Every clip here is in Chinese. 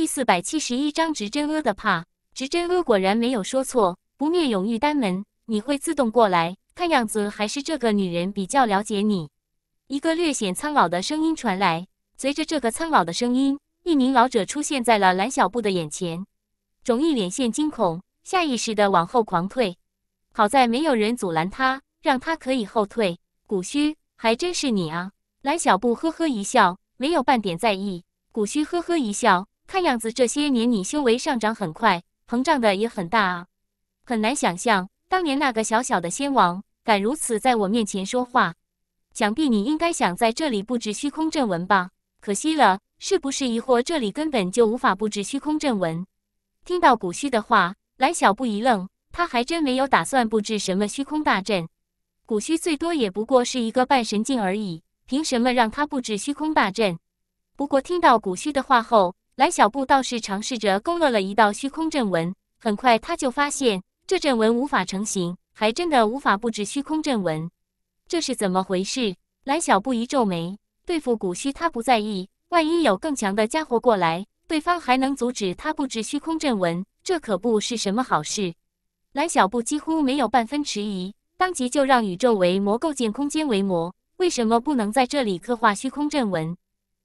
第四百七十一章执真阿的怕，执真阿果然没有说错，不灭永玉丹门，你会自动过来。看样子还是这个女人比较了解你。一个略显苍老的声音传来，随着这个苍老的声音，一名老者出现在了蓝小布的眼前。种一脸现惊恐，下意识的往后狂退。好在没有人阻拦他，让他可以后退。古虚，还真是你啊！蓝小布呵呵一笑，没有半点在意。古虚呵呵一笑。看样子这些年你修为上涨很快，膨胀的也很大啊！很难想象当年那个小小的仙王敢如此在我面前说话。想必你应该想在这里布置虚空阵纹吧？可惜了，是不是疑惑这里根本就无法布置虚空阵纹？听到古虚的话，蓝小布一愣，他还真没有打算布置什么虚空大阵。古虚最多也不过是一个半神境而已，凭什么让他布置虚空大阵？不过听到古虚的话后。蓝小布倒是尝试着勾勒了一道虚空阵纹，很快他就发现这阵纹无法成型，还真的无法布置虚空阵纹。这是怎么回事？蓝小布一皱眉，对付古虚他不在意，万一有更强的家伙过来，对方还能阻止他布置虚空阵纹，这可不是什么好事。蓝小布几乎没有半分迟疑，当即就让宇宙为魔构建空间为魔。为什么不能在这里刻画虚空阵纹？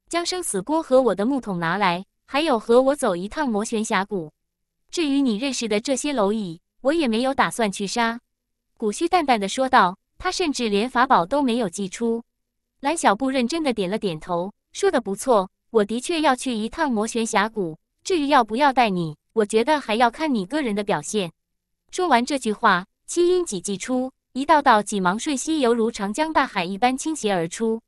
将生死锅和我的木桶拿来。还有和我走一趟魔玄峡谷。至于你认识的这些蝼蚁，我也没有打算去杀。”古虚淡淡的说道。他甚至连法宝都没有祭出。蓝小布认真的点了点头，说的不错，我的确要去一趟魔玄峡谷。至于要不要带你，我觉得还要看你个人的表现。说完这句话，七阴戟祭出，一道道几芒瞬息，犹如长江大海一般倾斜而出。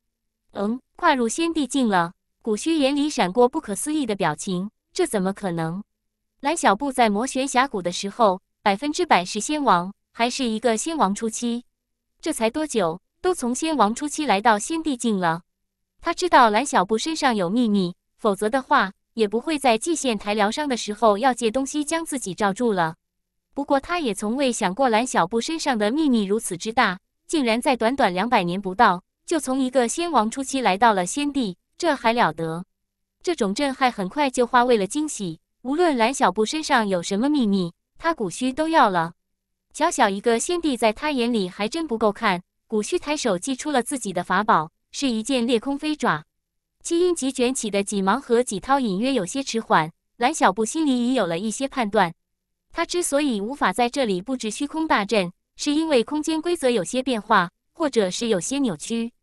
嗯，跨入仙帝境了。古虚眼里闪过不可思议的表情，这怎么可能？蓝小布在魔玄峡谷的时候，百分之百是仙王，还是一个仙王初期。这才多久，都从仙王初期来到仙帝境了。他知道蓝小布身上有秘密，否则的话，也不会在祭献台疗伤的时候要借东西将自己罩住了。不过，他也从未想过蓝小布身上的秘密如此之大，竟然在短短两百年不到，就从一个仙王初期来到了仙帝。这还了得！这种震撼很快就化为了惊喜。无论蓝小布身上有什么秘密，他古虚都要了。小小一个先帝，在他眼里还真不够看。古虚抬手祭出了自己的法宝，是一件裂空飞爪。基因级卷起的几盲盒，几涛隐约有些迟缓。蓝小布心里已有了一些判断。他之所以无法在这里布置虚空大阵，是因为空间规则有些变化，或者是有些扭曲。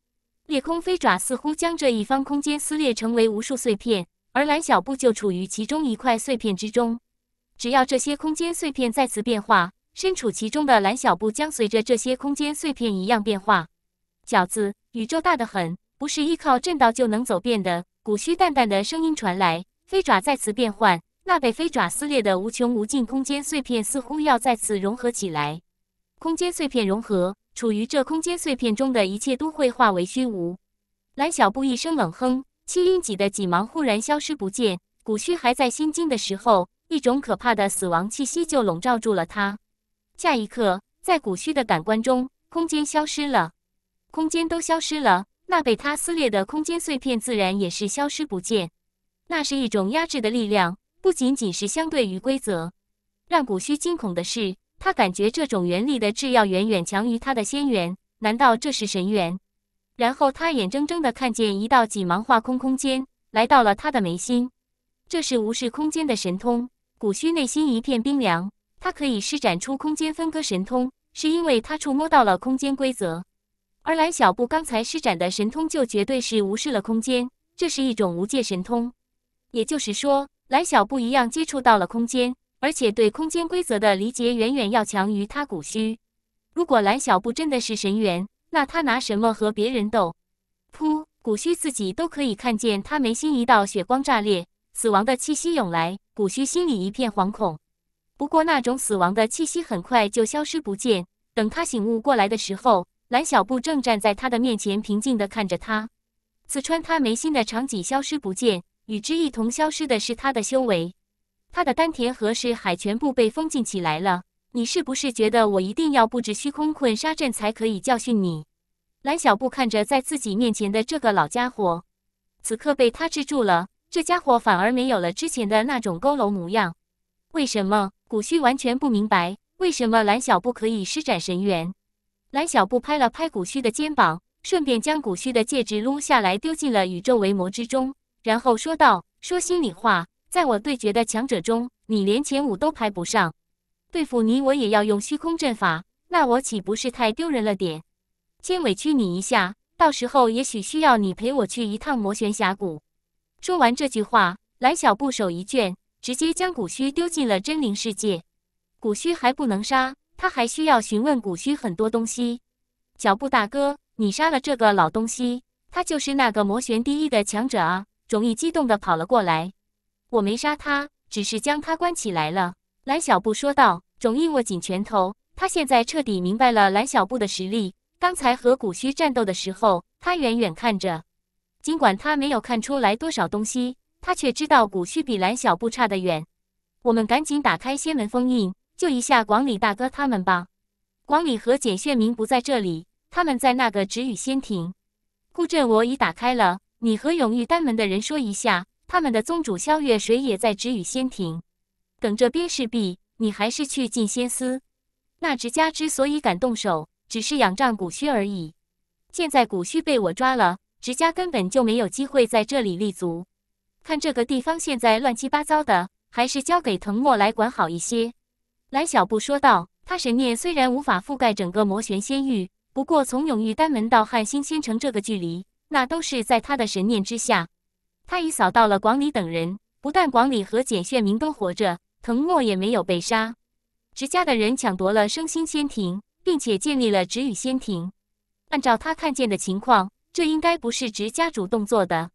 裂空飞爪似乎将这一方空间撕裂成为无数碎片，而蓝小布就处于其中一块碎片之中。只要这些空间碎片再次变化，身处其中的蓝小布将随着这些空间碎片一样变化。饺子，宇宙大得很，不是依靠震道就能走遍的。古虚淡淡的声音传来，飞爪再次变换，那被飞爪撕裂的无穷无尽空间碎片似乎要再次融合起来。空间碎片融合。处于这空间碎片中的一切都会化为虚无。蓝小布一声冷哼，七英几的脊芒忽然消失不见。古虚还在心惊的时候，一种可怕的死亡气息就笼罩住了他。下一刻，在古虚的感官中，空间消失了，空间都消失了，那被他撕裂的空间碎片自然也是消失不见。那是一种压制的力量，不仅仅是相对于规则。让古虚惊恐的是。他感觉这种原力的制药远远强于他的仙元，难道这是神元？然后他眼睁睁的看见一道几芒化空空间来到了他的眉心，这是无视空间的神通。古虚内心一片冰凉，他可以施展出空间分割神通，是因为他触摸到了空间规则。而蓝小布刚才施展的神通就绝对是无视了空间，这是一种无界神通。也就是说，蓝小布一样接触到了空间。而且对空间规则的理解远远要强于他古虚。如果蓝小布真的是神猿，那他拿什么和别人斗？噗！古虚自己都可以看见，他眉心一道血光炸裂，死亡的气息涌来。古虚心里一片惶恐。不过那种死亡的气息很快就消失不见。等他醒悟过来的时候，蓝小布正站在他的面前，平静地看着他。刺穿他眉心的长戟消失不见，与之一同消失的是他的修为。他的丹田和尸海全部被封禁起来了。你是不是觉得我一定要布置虚空困沙阵才可以教训你？蓝小布看着在自己面前的这个老家伙，此刻被他制住了，这家伙反而没有了之前的那种佝偻模样。为什么？古虚完全不明白为什么蓝小布可以施展神元。蓝小布拍了拍古虚的肩膀，顺便将古虚的戒指撸下来丢进了宇宙围魔之中，然后说道：“说心里话。”在我对决的强者中，你连前五都排不上。对付你，我也要用虚空阵法，那我岂不是太丢人了点？先委屈你一下，到时候也许需要你陪我去一趟魔玄峡谷。说完这句话，蓝小布手一卷，直接将古虚丢进了真灵世界。古虚还不能杀，他还需要询问古虚很多东西。小布大哥，你杀了这个老东西，他就是那个魔玄第一的强者啊！容易激动地跑了过来。我没杀他，只是将他关起来了。”蓝小布说道。种意握紧拳头，他现在彻底明白了蓝小布的实力。刚才和古虚战斗的时候，他远远看着，尽管他没有看出来多少东西，他却知道古虚比蓝小布差得远。我们赶紧打开仙门封印，救一下广礼大哥他们吧。广礼和简炫明不在这里，他们在那个止雨仙庭。顾阵我已打开了，你和永玉丹门的人说一下。他们的宗主萧月，谁也在止雨仙庭。等这边事毕，你还是去进仙司。那直家之所以敢动手，只是仰仗古虚而已。现在古虚被我抓了，直家根本就没有机会在这里立足。看这个地方现在乱七八糟的，还是交给藤墨来管好一些。蓝小布说道：“他神念虽然无法覆盖整个魔玄仙域，不过从永玉丹门到汉星仙城这个距离，那都是在他的神念之下。”他已扫到了广礼等人，不但广礼和简炫明都活着，藤墨也没有被杀。直家的人抢夺了生心仙庭，并且建立了直宇仙庭。按照他看见的情况，这应该不是直家主动做的。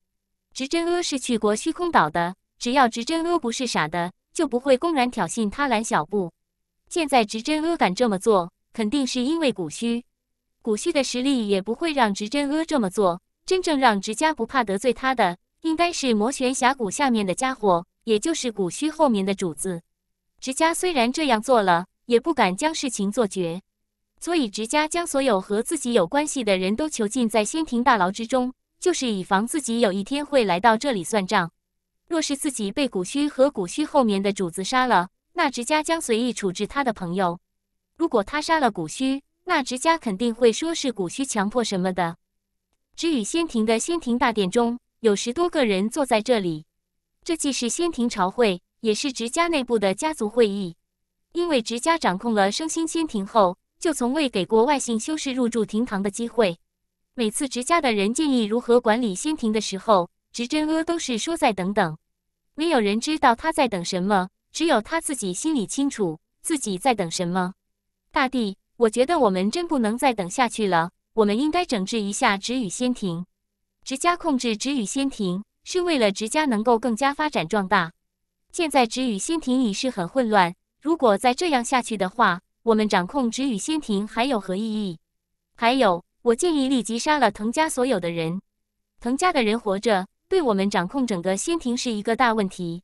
直真阿是去过虚空岛的，只要直真阿不是傻的，就不会公然挑衅他兰小布。现在直真阿敢这么做，肯定是因为古虚。古虚的实力也不会让直真阿这么做。真正让直家不怕得罪他的。应该是魔玄峡谷下面的家伙，也就是古墟后面的主子。直家虽然这样做了，也不敢将事情做绝，所以直家将所有和自己有关系的人都囚禁在仙庭大牢之中，就是以防自己有一天会来到这里算账。若是自己被古虚和古虚后面的主子杀了，那直家将随意处置他的朋友。如果他杀了古虚，那直家肯定会说是古虚强迫什么的。至于仙庭的仙庭大殿中。有十多个人坐在这里，这既是仙庭朝会，也是执家内部的家族会议。因为执家掌控了升星仙庭后，就从未给过外姓修士入住庭堂的机会。每次执家的人建议如何管理仙庭的时候，执真阿都是说在等等。没有人知道他在等什么，只有他自己心里清楚自己在等什么。大帝，我觉得我们真不能再等下去了，我们应该整治一下执与仙庭。直家控制直宇仙庭是为了直家能够更加发展壮大。现在直宇仙庭已是很混乱，如果再这样下去的话，我们掌控直宇仙庭还有何意义？还有，我建议立即杀了藤家所有的人。藤家的人活着，对我们掌控整个仙庭是一个大问题。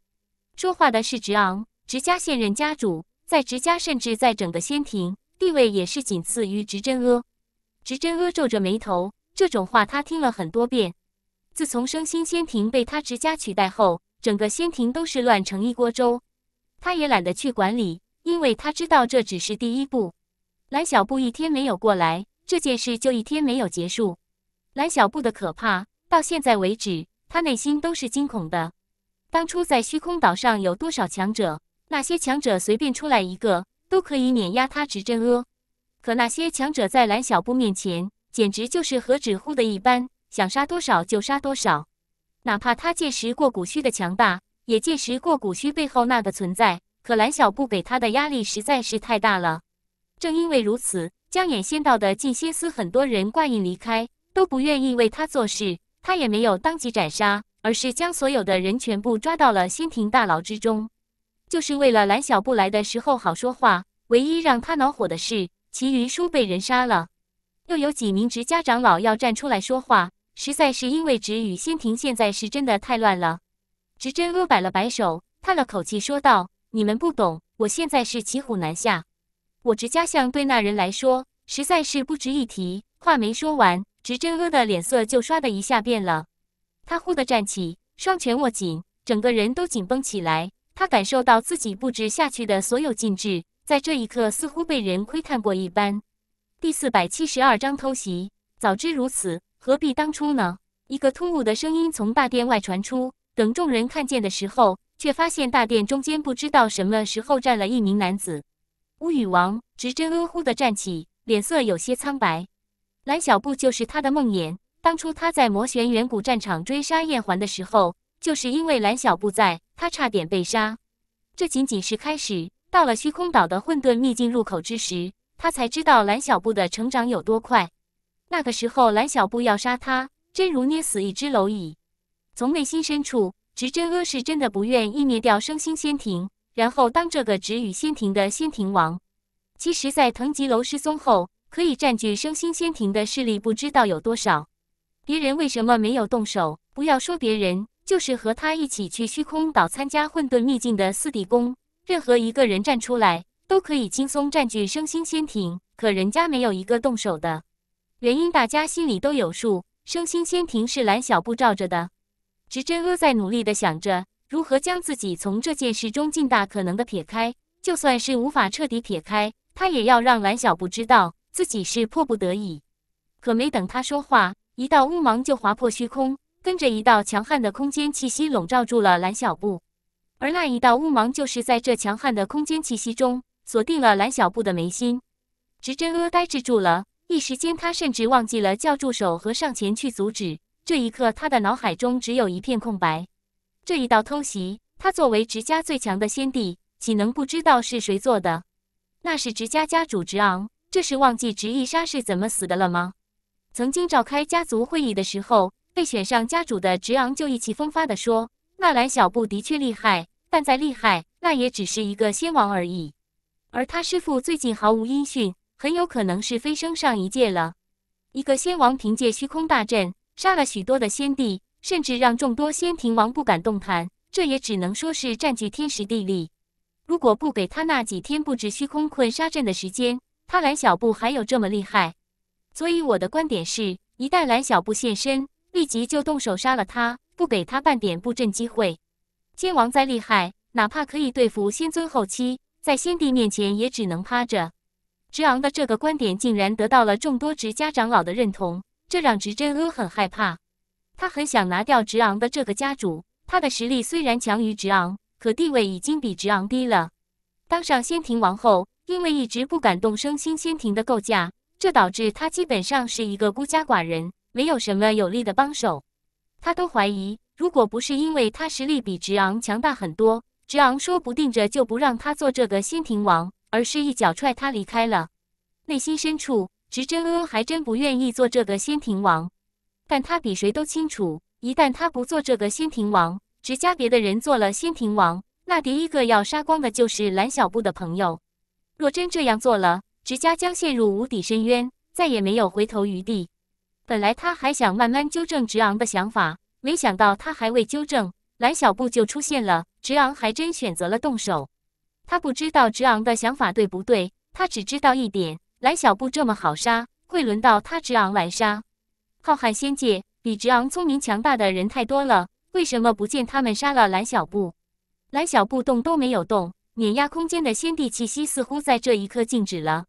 说话的是直昂，直家现任家主，在直家甚至在整个仙庭地位也是仅次于直真阿。直真阿皱着眉头。这种话他听了很多遍。自从升仙仙庭被他直家取代后，整个仙庭都是乱成一锅粥，他也懒得去管理，因为他知道这只是第一步。蓝小布一天没有过来，这件事就一天没有结束。蓝小布的可怕，到现在为止，他内心都是惊恐的。当初在虚空岛上有多少强者，那些强者随便出来一个都可以碾压他执真阿，可那些强者在蓝小布面前。简直就是何止乎的一般，想杀多少就杀多少，哪怕他见时过古虚的强大，也见时过古虚背后那个存在。可蓝小布给他的压力实在是太大了。正因为如此，将眼先到的近仙司很多人挂印离开，都不愿意为他做事。他也没有当即斩杀，而是将所有的人全部抓到了仙庭大牢之中，就是为了蓝小布来的时候好说话。唯一让他恼火的是，齐云舒被人杀了。又有几名执家长老要站出来说话，实在是因为执与仙庭现在是真的太乱了。执真阿摆了摆手，叹了口气说道：“你们不懂，我现在是骑虎难下。我执家相对那人来说，实在是不值一提。”话没说完，执真阿的脸色就唰的一下变了。他忽地站起，双拳握紧，整个人都紧绷起来。他感受到自己布置下去的所有禁制，在这一刻似乎被人窥探过一般。第四百七十二章偷袭。早知如此，何必当初呢？一个突兀的声音从大殿外传出。等众人看见的时候，却发现大殿中间不知道什么时候站了一名男子。巫羽王直真呃呼的站起，脸色有些苍白。蓝小布就是他的梦魇。当初他在魔玄远古战场追杀燕环的时候，就是因为蓝小布在，他差点被杀。这仅仅是开始。到了虚空岛的混沌秘境入口之时。他才知道蓝小布的成长有多快。那个时候，蓝小布要杀他，真如捏死一只蝼蚁。从内心深处，执真阿是真的不愿意灭掉生星仙庭，然后当这个执宇仙庭的仙庭王。其实，在藤吉楼失踪后，可以占据生星仙庭的势力不知道有多少。别人为什么没有动手？不要说别人，就是和他一起去虚空岛参加混沌秘境的四帝宫，任何一个人站出来。都可以轻松占据升星仙庭，可人家没有一个动手的，原因大家心里都有数。升星仙庭是蓝小布罩着的，执真阿在努力的想着如何将自己从这件事中尽大可能的撇开，就算是无法彻底撇开，他也要让蓝小布知道自己是迫不得已。可没等他说话，一道乌芒就划破虚空，跟着一道强悍的空间气息笼罩住了蓝小布，而那一道乌芒就是在这强悍的空间气息中。锁定了蓝小布的眉心，直真阿呆滞住了。一时间，他甚至忘记了叫住手和上前去阻止。这一刻，他的脑海中只有一片空白。这一道偷袭，他作为直家最强的先帝，岂能不知道是谁做的？那是直家家主直昂。这是忘记直一杀是怎么死的了吗？曾经召开家族会议的时候，被选上家主的直昂就意气风发的说：“纳兰小布的确厉害，但再厉害，那也只是一个先王而已。”而他师父最近毫无音讯，很有可能是飞升上一界了。一个仙王凭借虚空大阵杀了许多的仙帝，甚至让众多仙庭王不敢动弹。这也只能说是占据天时地利。如果不给他那几天布置虚空困杀阵的时间，他蓝小布还有这么厉害？所以我的观点是，一旦蓝小布现身，立即就动手杀了他，不给他半点布阵机会。仙王再厉害，哪怕可以对付仙尊后期。在先帝面前也只能趴着。直昂的这个观点竟然得到了众多直家长老的认同，这让直真阿很害怕。他很想拿掉直昂的这个家主。他的实力虽然强于直昂，可地位已经比直昂低了。当上先庭王后，因为一直不敢动生新先庭的构架，这导致他基本上是一个孤家寡人，没有什么有力的帮手。他都怀疑，如果不是因为他实力比直昂强大很多。直昂说不定着就不让他做这个先庭王，而是一脚踹他离开了。内心深处，直真恩还真不愿意做这个先庭王，但他比谁都清楚，一旦他不做这个先庭王，直家别的人做了先庭王，那第一个要杀光的就是蓝小布的朋友。若真这样做了，直家将陷入无底深渊，再也没有回头余地。本来他还想慢慢纠正直昂的想法，没想到他还未纠正。蓝小布就出现了，直昂还真选择了动手。他不知道直昂的想法对不对，他只知道一点：蓝小布这么好杀，会轮到他直昂来杀。浩瀚仙界比直昂聪明强大的人太多了，为什么不见他们杀了蓝小布？蓝小布动都没有动，碾压空间的仙帝气息似乎在这一刻静止了。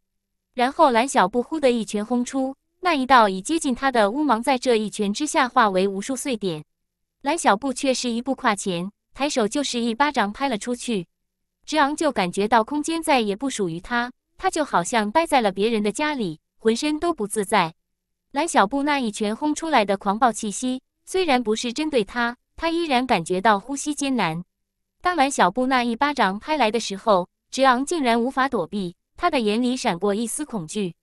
然后蓝小布呼的一拳轰出，那一道已接近他的乌芒在这一拳之下化为无数碎点。蓝小布却是一步跨前，抬手就是一巴掌拍了出去。直昂就感觉到空间再也不属于他，他就好像待在了别人的家里，浑身都不自在。蓝小布那一拳轰出来的狂暴气息，虽然不是针对他，他依然感觉到呼吸艰难。当蓝小布那一巴掌拍来的时候，直昂竟然无法躲避，他的眼里闪过一丝恐惧。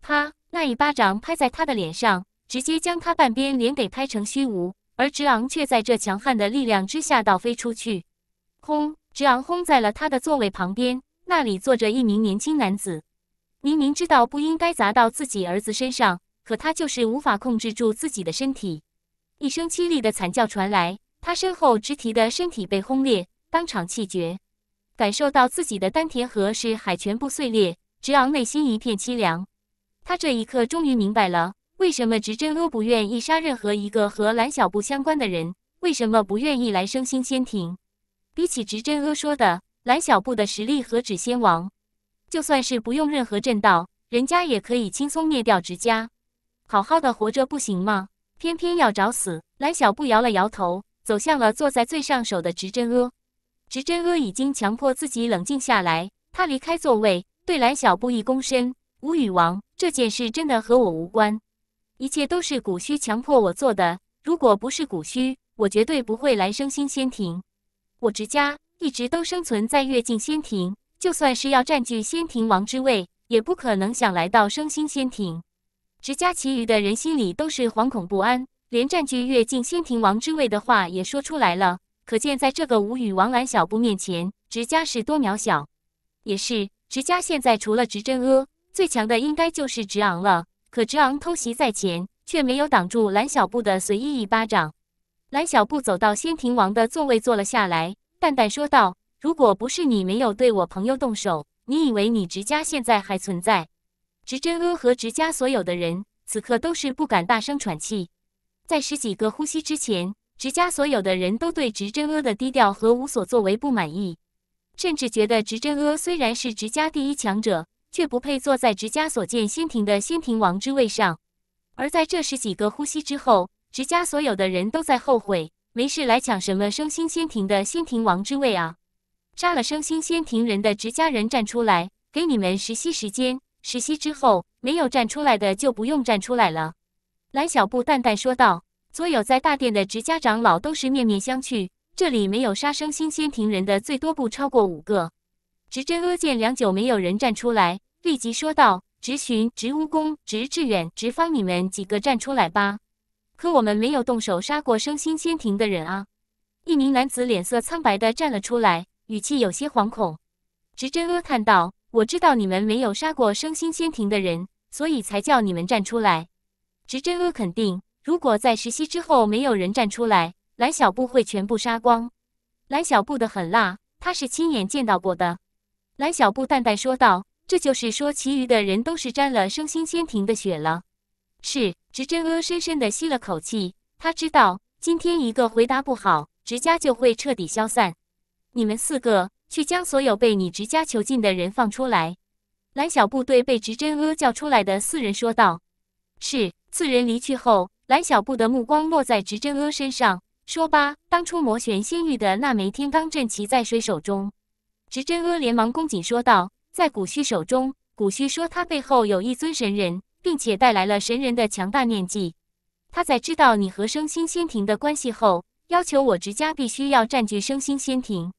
啪！那一巴掌拍在他的脸上，直接将他半边脸给拍成虚无。而直昂却在这强悍的力量之下倒飞出去，轰！直昂轰在了他的座位旁边，那里坐着一名年轻男子。明明知道不应该砸到自己儿子身上，可他就是无法控制住自己的身体。一声凄厉的惨叫传来，他身后直提的身体被轰裂，当场气绝。感受到自己的丹田和是海全部碎裂，直昂内心一片凄凉。他这一刻终于明白了。为什么执真阿不愿意杀任何一个和蓝小布相关的人？为什么不愿意来升星仙庭？比起执真阿说的，蓝小布的实力何止仙王？就算是不用任何阵道，人家也可以轻松灭掉执家。好好的活着不行吗？偏偏要找死！蓝小布摇了摇头，走向了坐在最上首的执真阿。执真阿已经强迫自己冷静下来，他离开座位，对蓝小布一躬身：“吴语王，这件事真的和我无关。”一切都是古虚强迫我做的。如果不是古虚，我绝对不会来生心仙庭。我执家一直都生存在越境仙庭，就算是要占据仙庭王之位，也不可能想来到生心仙庭。执家其余的人心里都是惶恐不安，连占据越境仙庭王之位的话也说出来了，可见在这个无语王兰小布面前，执家是多渺小。也是，执家现在除了执真阿，最强的应该就是执昂了。可直昂偷袭在前，却没有挡住蓝小布的随意一巴掌。蓝小布走到先庭王的座位坐了下来，淡淡说道：“如果不是你没有对我朋友动手，你以为你直家现在还存在？”直真阿和直家所有的人此刻都是不敢大声喘气。在十几个呼吸之前，直家所有的人都对直真阿的低调和无所作为不满意，甚至觉得直真阿虽然是直家第一强者。却不配坐在直家所建仙庭的仙庭王之位上。而在这十几个呼吸之后，直家所有的人都在后悔，没事来抢什么升星仙庭的仙庭王之位啊！杀了升星仙庭人的直家人站出来，给你们实习时间，实习之后没有站出来的就不用站出来了。蓝小布淡淡说道。所有在大殿的直家长老都是面面相觑，这里没有杀生星仙庭人的最多不超过五个。直真阿见良久没有人站出来。立即说道：“直寻、直乌公、直志远、直方，你们几个站出来吧！”可我们没有动手杀过生心仙庭的人啊！一名男子脸色苍白的站了出来，语气有些惶恐。直真阿叹道：“我知道你们没有杀过生心仙庭的人，所以才叫你们站出来。”直真阿肯定，如果在实习之后没有人站出来，蓝小布会全部杀光。蓝小布的狠辣，他是亲眼见到过的。蓝小布淡淡说道。这就是说，其余的人都是沾了升仙仙庭的血了。是执真阿深深的吸了口气，他知道今天一个回答不好，执家就会彻底消散。你们四个去将所有被你执家囚禁的人放出来。蓝小布对被执真阿叫出来的四人说道：“是。”四人离去后，蓝小布的目光落在执真阿身上，说：“吧，当初魔玄仙域的那枚天罡阵旗在谁手中？”执真阿连忙恭谨说道。在古虚手中，古虚说他背后有一尊神人，并且带来了神人的强大念记。他在知道你和生心仙庭的关系后，要求我直家必须要占据生心仙庭。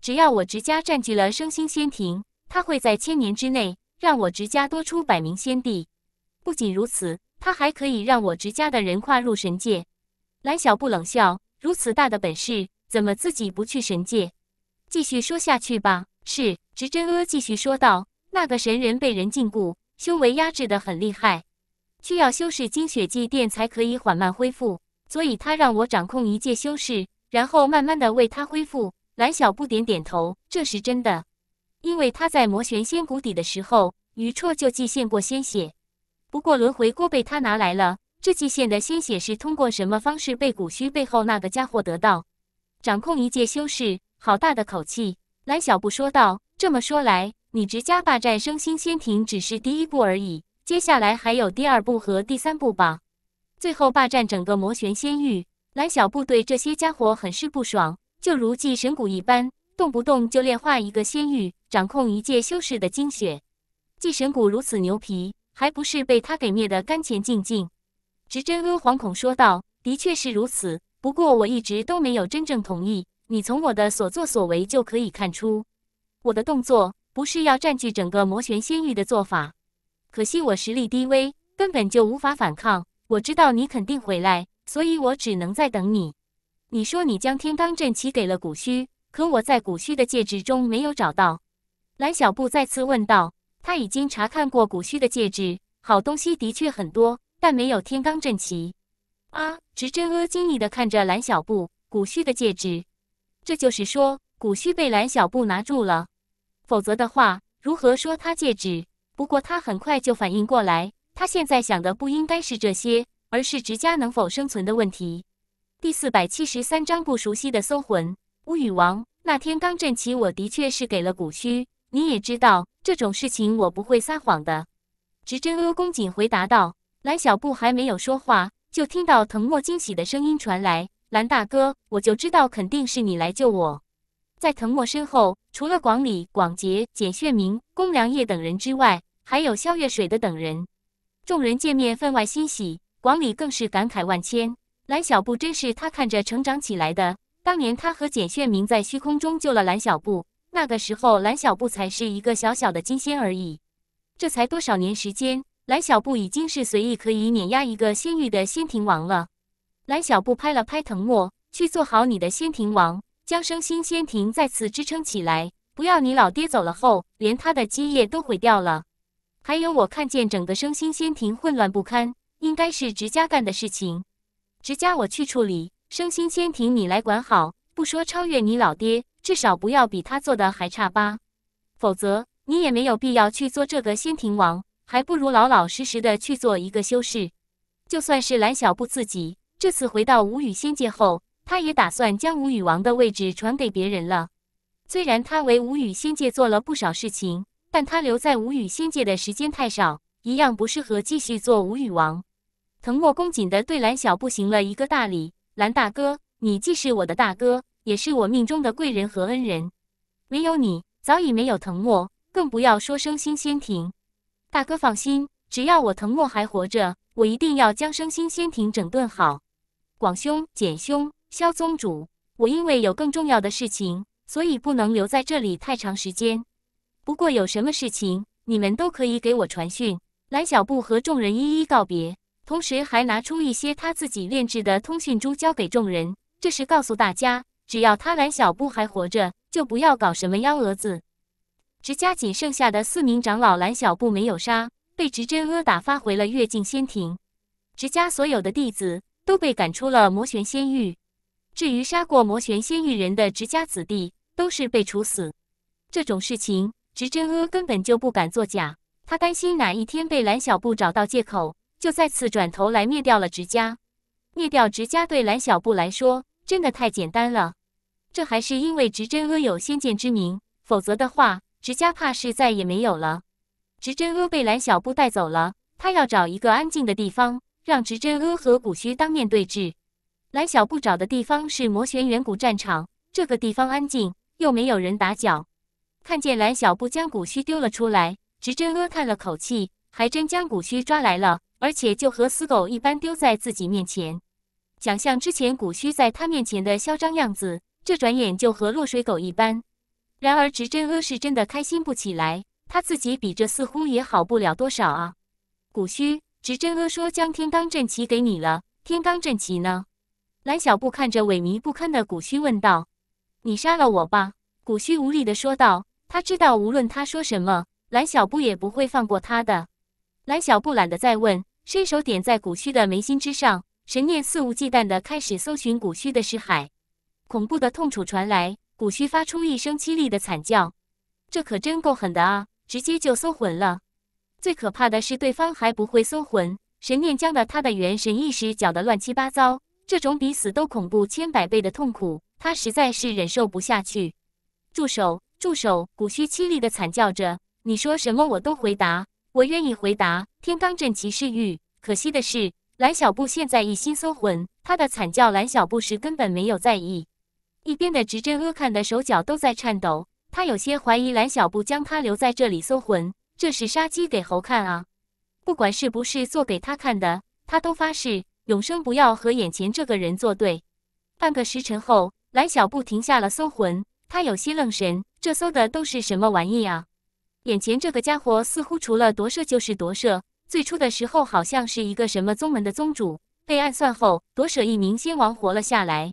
只要我直家占据了生心仙庭，他会在千年之内让我直家多出百名仙帝。不仅如此，他还可以让我直家的人跨入神界。蓝小布冷笑：如此大的本事，怎么自己不去神界？继续说下去吧。是。执真阿继续说道：“那个神人被人禁锢，修为压制的很厉害，需要修士精血祭奠才可以缓慢恢复。所以，他让我掌控一介修士，然后慢慢的为他恢复。”蓝小不点点头：“这是真的，因为他在魔玄仙谷底的时候，余绰就祭献过鲜血。不过，轮回锅被他拿来了，这祭献的鲜血是通过什么方式被古虚背后那个家伙得到？掌控一介修士，好大的口气！”蓝小布说道。这么说来，你直家霸占升星仙庭只是第一步而已，接下来还有第二步和第三步吧。最后霸占整个魔玄仙域，蓝小布对这些家伙很是不爽，就如祭神谷一般，动不动就炼化一个仙域，掌控一界修士的精血。祭神谷如此牛皮，还不是被他给灭的干干净净？直真阿惶恐说道：“的确是如此，不过我一直都没有真正同意。你从我的所作所为就可以看出。”我的动作不是要占据整个魔玄仙域的做法，可惜我实力低微，根本就无法反抗。我知道你肯定回来，所以我只能在等你。你说你将天罡阵旗给了古虚，可我在古虚的戒指中没有找到。蓝小布再次问道：“他已经查看过古虚的戒指，好东西的确很多，但没有天罡阵旗。”啊！执真阿惊异的看着蓝小布，古虚的戒指，这就是说古虚被蓝小布拿住了。否则的话，如何说他戒指？不过他很快就反应过来，他现在想的不应该是这些，而是直家能否生存的问题。第四百七十三章不熟悉的搜魂。乌羽王，那天刚阵起，我的确是给了古虚，你也知道，这种事情我不会撒谎的。直真阿公瑾回答道。蓝小布还没有说话，就听到藤墨惊喜的声音传来：“蓝大哥，我就知道肯定是你来救我。”在藤墨身后，除了广里、广杰、简炫明、公良业等人之外，还有萧月水的等人。众人见面，分外欣喜。广里更是感慨万千：蓝小布真是他看着成长起来的。当年他和简炫明在虚空中救了蓝小布，那个时候蓝小布才是一个小小的金仙而已。这才多少年时间，蓝小布已经是随意可以碾压一个仙域的仙庭王了。蓝小布拍了拍藤墨，去做好你的仙庭王。将生心仙庭再次支撑起来，不要你老爹走了后，连他的基业都毁掉了。还有，我看见整个生心仙庭混乱不堪，应该是直家干的事情。直家，我去处理生心仙庭，你来管好。不说超越你老爹，至少不要比他做的还差吧。否则，你也没有必要去做这个仙庭王，还不如老老实实的去做一个修士。就算是蓝小布自己这次回到无语仙界后。他也打算将无语王的位置传给别人了。虽然他为无语仙界做了不少事情，但他留在无语仙界的时间太少，一样不适合继续做无语王。藤墨恭谨地对蓝小步行了一个大礼：“蓝大哥，你既是我的大哥，也是我命中的贵人和恩人。没有你，早已没有藤墨，更不要说生心仙庭。大哥放心，只要我藤墨还活着，我一定要将生心仙庭整顿好。”广兄、简兄。萧宗主，我因为有更重要的事情，所以不能留在这里太长时间。不过有什么事情，你们都可以给我传讯。蓝小布和众人一一告别，同时还拿出一些他自己炼制的通讯珠交给众人。这是告诉大家，只要他蓝小布还活着，就不要搞什么幺蛾子。直家仅剩下的四名长老，蓝小布没有杀，被直真阿打发回了月境仙庭。直家所有的弟子都被赶出了魔玄仙域。至于杀过魔玄仙域人的直家子弟，都是被处死。这种事情，直真阿根本就不敢作假。他担心哪一天被蓝小布找到借口，就再次转头来灭掉了直家。灭掉直家对蓝小布来说真的太简单了。这还是因为直真阿有先见之明，否则的话，直家怕是再也没有了。直真阿被蓝小布带走了，他要找一个安静的地方，让直真阿和古虚当面对质。蓝小布找的地方是魔玄远古战场，这个地方安静又没有人打搅。看见蓝小布将古虚丢了出来，直真阿叹了口气，还真将古虚抓来了，而且就和死狗一般丢在自己面前。想象之前古虚在他面前的嚣张样子，这转眼就和落水狗一般。然而直真阿是真的开心不起来，他自己比这似乎也好不了多少啊。古虚，直真阿说将天罡阵旗给你了，天罡阵旗呢？蓝小布看着萎靡不堪的古虚，问道：“你杀了我吧？”古虚无力地说道。他知道，无论他说什么，蓝小布也不会放过他的。蓝小布懒得再问，伸手点在古虚的眉心之上，神念肆无忌惮地开始搜寻古虚的尸骸。恐怖的痛楚传来，古虚发出一声凄厉的惨叫。这可真够狠的啊！直接就搜魂了。最可怕的是，对方还不会搜魂，神念将的他的元神意识搅得乱七八糟。这种比死都恐怖千百倍的痛苦，他实在是忍受不下去。住手！住手！骨虚凄厉的惨叫着：“你说什么我都回答，我愿意回答。”天罡镇骑士欲，可惜的是，蓝小布现在一心搜魂，他的惨叫蓝小布是根本没有在意。一边的执真阿看的手脚都在颤抖，他有些怀疑蓝小布将他留在这里搜魂，这是杀鸡给猴看啊！不管是不是做给他看的，他都发誓。永生，不要和眼前这个人作对。半个时辰后，蓝小布停下了搜魂，他有些愣神：这搜的都是什么玩意啊？眼前这个家伙似乎除了夺舍就是夺舍。最初的时候，好像是一个什么宗门的宗主被暗算后夺舍一名仙王活了下来，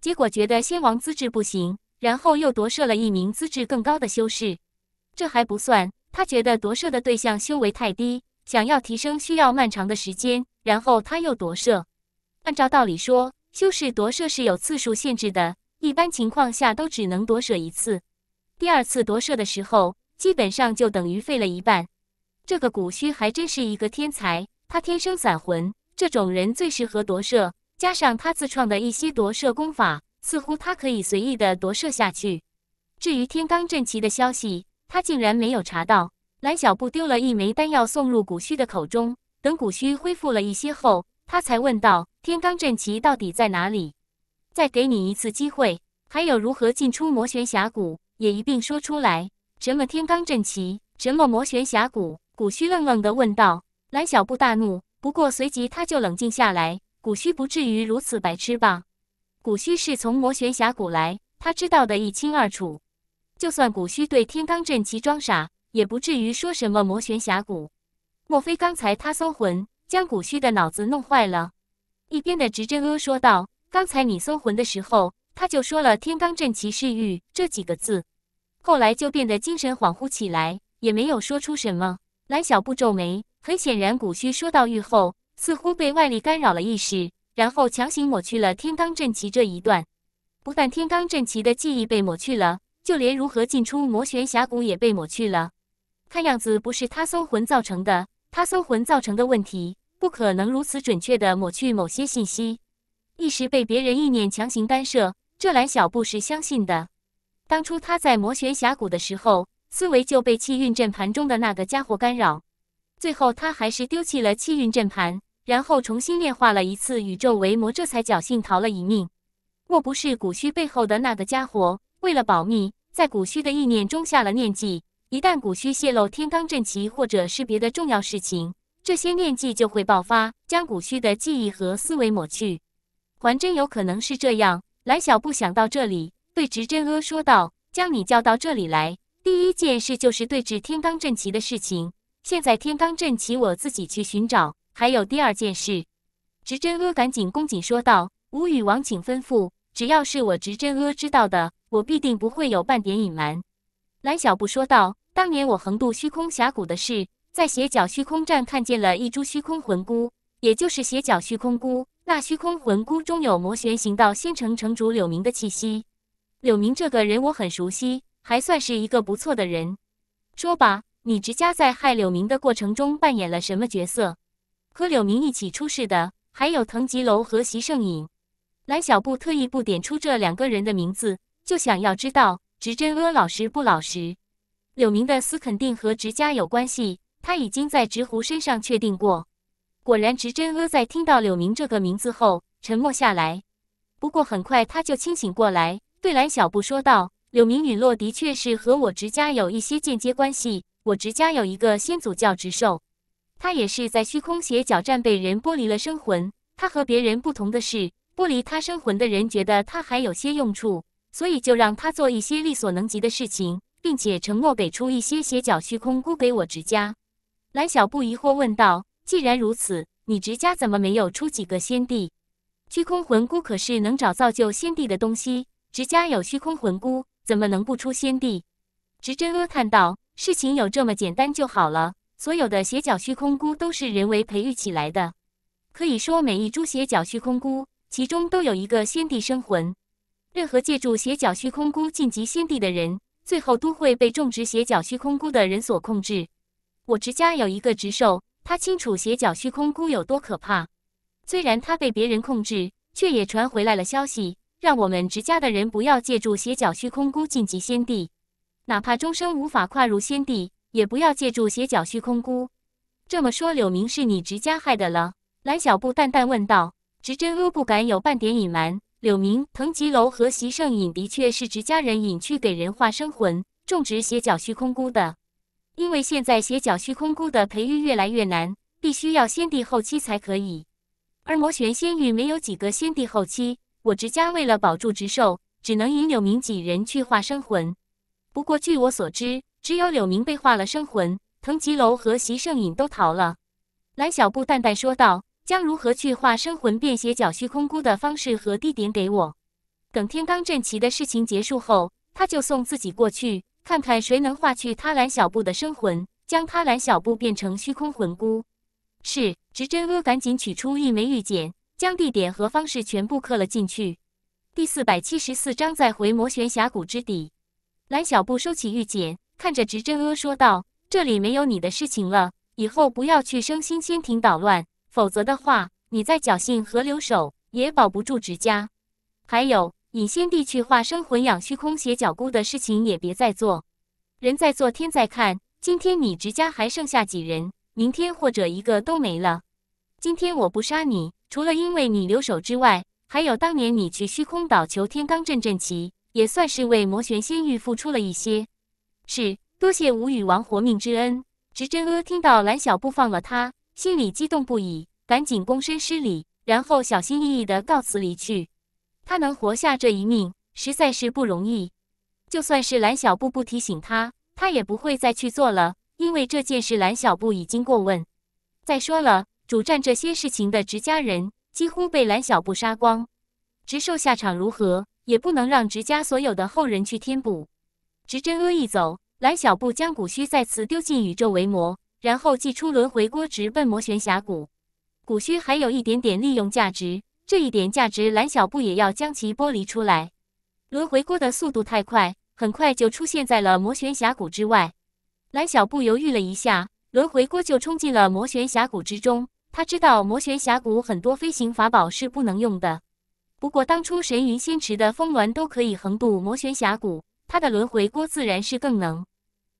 结果觉得仙王资质不行，然后又夺舍了一名资质更高的修士。这还不算，他觉得夺舍的对象修为太低，想要提升需要漫长的时间。然后他又夺舍。按照道理说，修士夺舍是有次数限制的，一般情况下都只能夺舍一次。第二次夺舍的时候，基本上就等于废了一半。这个古虚还真是一个天才，他天生散魂，这种人最适合夺舍，加上他自创的一些夺舍功法，似乎他可以随意的夺舍下去。至于天罡震旗的消息，他竟然没有查到。蓝小布丢了一枚丹药送入古虚的口中。等古虚恢复了一些后，他才问道：“天罡阵旗到底在哪里？再给你一次机会，还有如何进出魔玄峡谷，也一并说出来。”“什么天罡阵旗？什么魔玄峡谷？”古虚愣愣地问道。蓝小布大怒，不过随即他就冷静下来。古虚不至于如此白痴吧？古虚是从魔玄峡谷来，他知道的一清二楚。就算古虚对天罡阵旗装傻，也不至于说什么魔玄峡谷。莫非刚才他搜魂将古虚的脑子弄坏了？一边的执真阿说道：“刚才你搜魂的时候，他就说了‘天罡镇骑弑玉’这几个字，后来就变得精神恍惚起来，也没有说出什么。”蓝小布皱眉，很显然，古虚说到玉后，似乎被外力干扰了意识，然后强行抹去了天罡镇骑这一段。不但天罡镇旗的记忆被抹去了，就连如何进出魔玄峡谷也被抹去了。看样子不是他搜魂造成的。他搜魂造成的问题，不可能如此准确地抹去某些信息，一时被别人意念强行干涉。这蓝小布是相信的。当初他在魔玄峡谷的时候，思维就被气运阵盘中的那个家伙干扰，最后他还是丢弃了气运阵盘，然后重新炼化了一次宇宙为魔，这才侥幸逃了一命。莫不是古虚背后的那个家伙为了保密，在古虚的意念中下了念计？一旦古虚泄露天罡阵旗或者是别的重要事情，这些念记就会爆发，将古虚的记忆和思维抹去。还真有可能是这样。蓝小布想到这里，对执真阿说道：“将你叫到这里来，第一件事就是对峙天罡阵旗的事情。现在天罡阵旗我自己去寻找。还有第二件事。”执真阿赶紧恭谨说道：“吴语王请吩咐，只要是我执真阿知道的，我必定不会有半点隐瞒。”蓝小布说道。当年我横渡虚空峡谷的事，在斜角虚空站看见了一株虚空魂菇，也就是斜角虚空菇。那虚空魂菇中有魔玄行道仙城城主柳明的气息。柳明这个人我很熟悉，还算是一个不错的人。说吧，你直家在害柳明的过程中扮演了什么角色？和柳明一起出事的还有藤吉楼和席盛隐。蓝小布特意不点出这两个人的名字，就想要知道直真阿老实不老实。柳明的死肯定和直家有关系，他已经在直狐身上确定过。果然，直真阿在听到柳明这个名字后沉默下来，不过很快他就清醒过来，对蓝小布说道：“柳明陨落的确是和我直家有一些间接关系。我直家有一个先祖叫直寿，他也是在虚空邪角战被人剥离了生魂。他和别人不同的是，剥离他生魂的人觉得他还有些用处，所以就让他做一些力所能及的事情。”并且承诺给出一些斜角虚空菇给我执家。蓝小布疑惑问道：“既然如此，你执家怎么没有出几个仙帝？虚空魂菇可是能找造就仙帝的东西，执家有虚空魂菇，怎么能不出仙帝？”执真阿叹道：“事情有这么简单就好了。所有的斜角虚空菇都是人为培育起来的，可以说每一株斜角虚空菇其中都有一个仙帝生魂。任何借助斜角虚空菇晋级仙帝的人。”最后都会被种植斜角虚空菇的人所控制。我侄家有一个直兽，他清楚斜角虚空菇有多可怕。虽然他被别人控制，却也传回来了消息，让我们直家的人不要借助斜角虚空菇晋级仙帝。哪怕终生无法跨入仙帝，也不要借助斜角虚空菇。这么说，柳明是你侄家害的了？蓝小布淡淡问道。直真乌不敢有半点隐瞒。柳明、滕吉楼和席盛隐的确是直家人隐去给人化生魂、种植斜角虚空菇的，因为现在斜角虚空菇的培育越来越难，必须要先帝后期才可以。而魔玄仙域没有几个先帝后期，我执家为了保住执寿，只能引柳明几人去化生魂。不过据我所知，只有柳明被化了生魂，藤吉楼和席盛隐都逃了。蓝小布淡淡说道。将如何去化生魂，变邪角虚空菇的方式和地点给我。等天罡阵齐的事情结束后，他就送自己过去，看看谁能化去他蓝小布的生魂，将他蓝小布变成虚空魂菇。是执真阿，赶紧取出一枚玉简，将地点和方式全部刻了进去。第四百七十四章再回魔玄峡谷之底。蓝小布收起玉简，看着执真阿说道：“这里没有你的事情了，以后不要去升星仙庭捣乱。”否则的话，你再侥幸和留守也保不住直家。还有，以先帝去化生魂养虚空邪脚孤的事情也别再做。人在做，天在看。今天你直家还剩下几人？明天或者一个都没了。今天我不杀你，除了因为你留守之外，还有当年你去虚空岛求天罡镇镇旗，也算是为魔玄仙域付出了一些。是，多谢吴宇王活命之恩。执真阿听到蓝小布放了他。心里激动不已，赶紧躬身施礼，然后小心翼翼地告辞离去。他能活下这一命，实在是不容易。就算是蓝小布不提醒他，他也不会再去做了。因为这件事，蓝小布已经过问。再说了，主战这些事情的直家人几乎被蓝小布杀光，直寿下场如何，也不能让直家所有的后人去填补。直真阿一走，蓝小布将骨虚再次丢进宇宙为魔，然后祭出轮回锅，直奔魔玄峡谷。古虚还有一点点利用价值，这一点价值蓝小布也要将其剥离出来。轮回锅的速度太快，很快就出现在了魔玄峡谷之外。蓝小布犹豫了一下，轮回锅就冲进了魔玄峡谷之中。他知道魔玄峡谷很多飞行法宝是不能用的，不过当初神云仙池的风鸾都可以横渡魔玄峡谷，他的轮回锅自然是更能。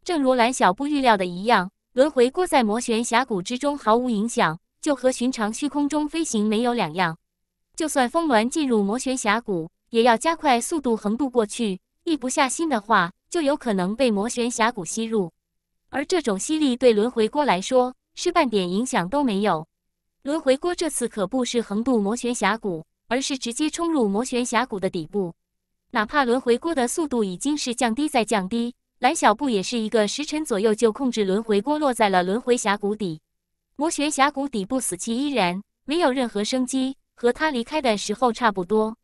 正如蓝小布预料的一样。轮回锅在魔旋峡谷之中毫无影响，就和寻常虚空中飞行没有两样。就算风鸾进入魔旋峡谷，也要加快速度横渡过去。一不下心的话，就有可能被魔旋峡谷吸入。而这种吸力对轮回锅来说是半点影响都没有。轮回锅这次可不是横渡魔旋峡谷，而是直接冲入魔旋峡谷的底部。哪怕轮回锅的速度已经是降低再降低。蓝小布也是一个时辰左右就控制轮回锅落在了轮回峡谷底。魔玄峡谷底部死气依然，没有任何生机，和他离开的时候差不多。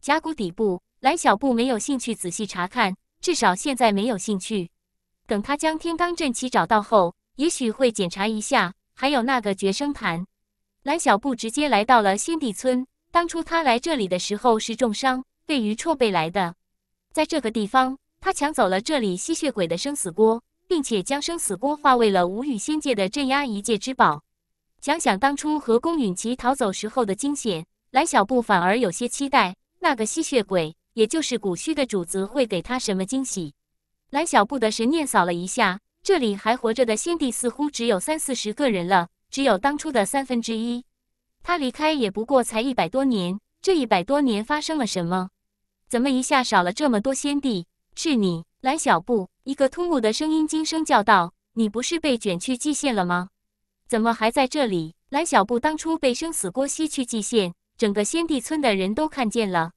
峡谷底部，蓝小布没有兴趣仔细查看，至少现在没有兴趣。等他将天罡阵旗找到后，也许会检查一下。还有那个绝生潭。蓝小布直接来到了新地村。当初他来这里的时候是重伤，被鱼错背来的，在这个地方。他抢走了这里吸血鬼的生死锅，并且将生死锅化为了无欲仙界的镇压一界之宝。想想当初和宫允齐逃走时候的惊险，蓝小布反而有些期待那个吸血鬼，也就是古虚的主子会给他什么惊喜。蓝小布的神念扫了一下，这里还活着的先帝似乎只有三四十个人了，只有当初的三分之一。他离开也不过才一百多年，这一百多年发生了什么？怎么一下少了这么多先帝？是你，蓝小布！一个突兀的声音惊声叫道：“你不是被卷去祭县了吗？怎么还在这里？”蓝小布当初被生死郭吸去祭县，整个先帝村的人都看见了。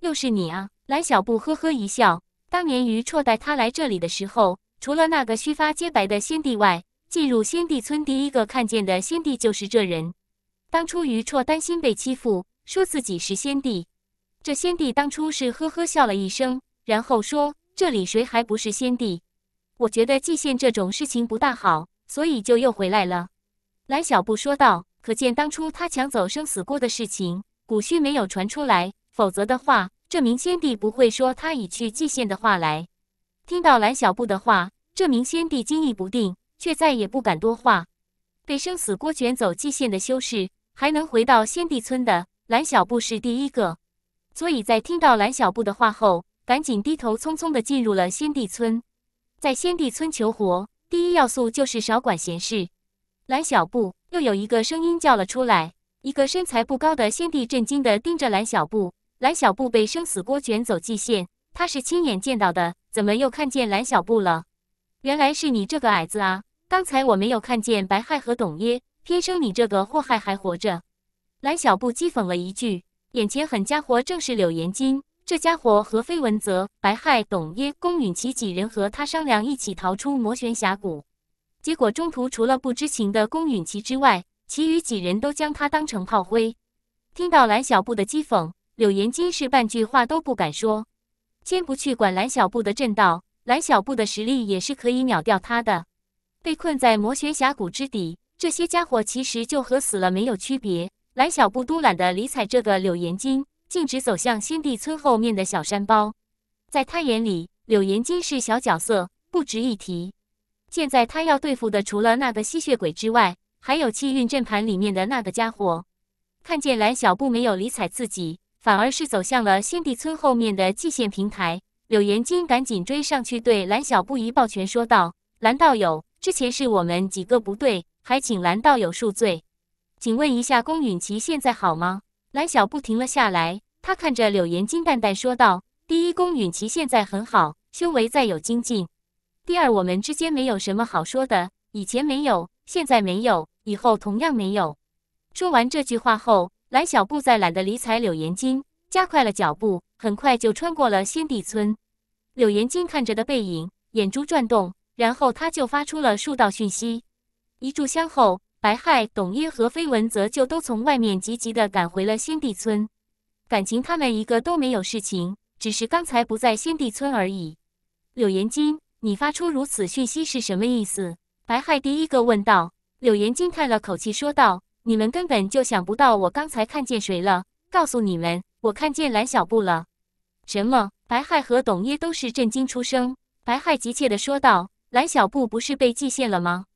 又是你啊！蓝小布呵呵一笑。当年于绰带他来这里的时候，除了那个须发皆白的先帝外，进入先帝村第一个看见的先帝就是这人。当初于绰担心被欺负，说自己是先帝。这先帝当初是呵呵笑了一声，然后说。这里谁还不是先帝？我觉得祭献这种事情不大好，所以就又回来了。蓝小布说道。可见当初他抢走生死锅的事情，古虚没有传出来，否则的话，这名先帝不会说他已去祭献的话来。听到蓝小布的话，这名先帝惊疑不定，却再也不敢多话。被生死锅卷走祭献的修士，还能回到先帝村的，蓝小布是第一个。所以在听到蓝小布的话后。赶紧低头，匆匆的进入了先帝村。在先帝村求活，第一要素就是少管闲事。蓝小布又有一个声音叫了出来。一个身材不高的先帝震惊的盯着蓝小布。蓝小布被生死锅卷走蓟县，他是亲眼见到的，怎么又看见蓝小布了？原来是你这个矮子啊！刚才我没有看见白亥和董耶，偏生你这个祸害还活着。蓝小布讥讽了一句。眼前狠家伙正是柳岩金。这家伙和飞文泽、白亥、董耶、龚允琪几人和他商量一起逃出魔玄峡谷，结果中途除了不知情的龚允琪之外，其余几人都将他当成炮灰。听到蓝小布的讥讽，柳岩金是半句话都不敢说。先不去管蓝小布的震道，蓝小布的实力也是可以秒掉他的。被困在魔玄峡谷之底，这些家伙其实就和死了没有区别。蓝小布都懒得理睬这个柳岩金。径直走向先帝村后面的小山包，在他眼里，柳岩金是小角色，不值一提。现在他要对付的，除了那个吸血鬼之外，还有气运阵盘里面的那个家伙。看见蓝小布没有理睬自己，反而是走向了先帝村后面的祭献平台，柳岩金赶紧追上去，对蓝小布一抱拳说道：“蓝道友，之前是我们几个不对，还请蓝道友恕罪。请问一下，宫允琪现在好吗？”蓝小布停了下来，他看着柳岩金淡淡说道：“第一，宫允琪现在很好，修为再有精进；第二，我们之间没有什么好说的，以前没有，现在没有，以后同样没有。”说完这句话后，蓝小布再懒得理睬柳岩金，加快了脚步，很快就穿过了仙帝村。柳岩金看着的背影，眼珠转动，然后他就发出了数道讯息。一炷香后。白亥、董耶和飞文则就都从外面急急地赶回了先帝村，感情他们一个都没有事情，只是刚才不在先帝村而已。柳延金，你发出如此讯息是什么意思？白亥第一个问道。柳延金叹了口气说道：“你们根本就想不到我刚才看见谁了，告诉你们，我看见蓝小布了。”什么？白亥和董耶都是震惊出声。白亥急切地说道：“蓝小布不是被祭献了吗？”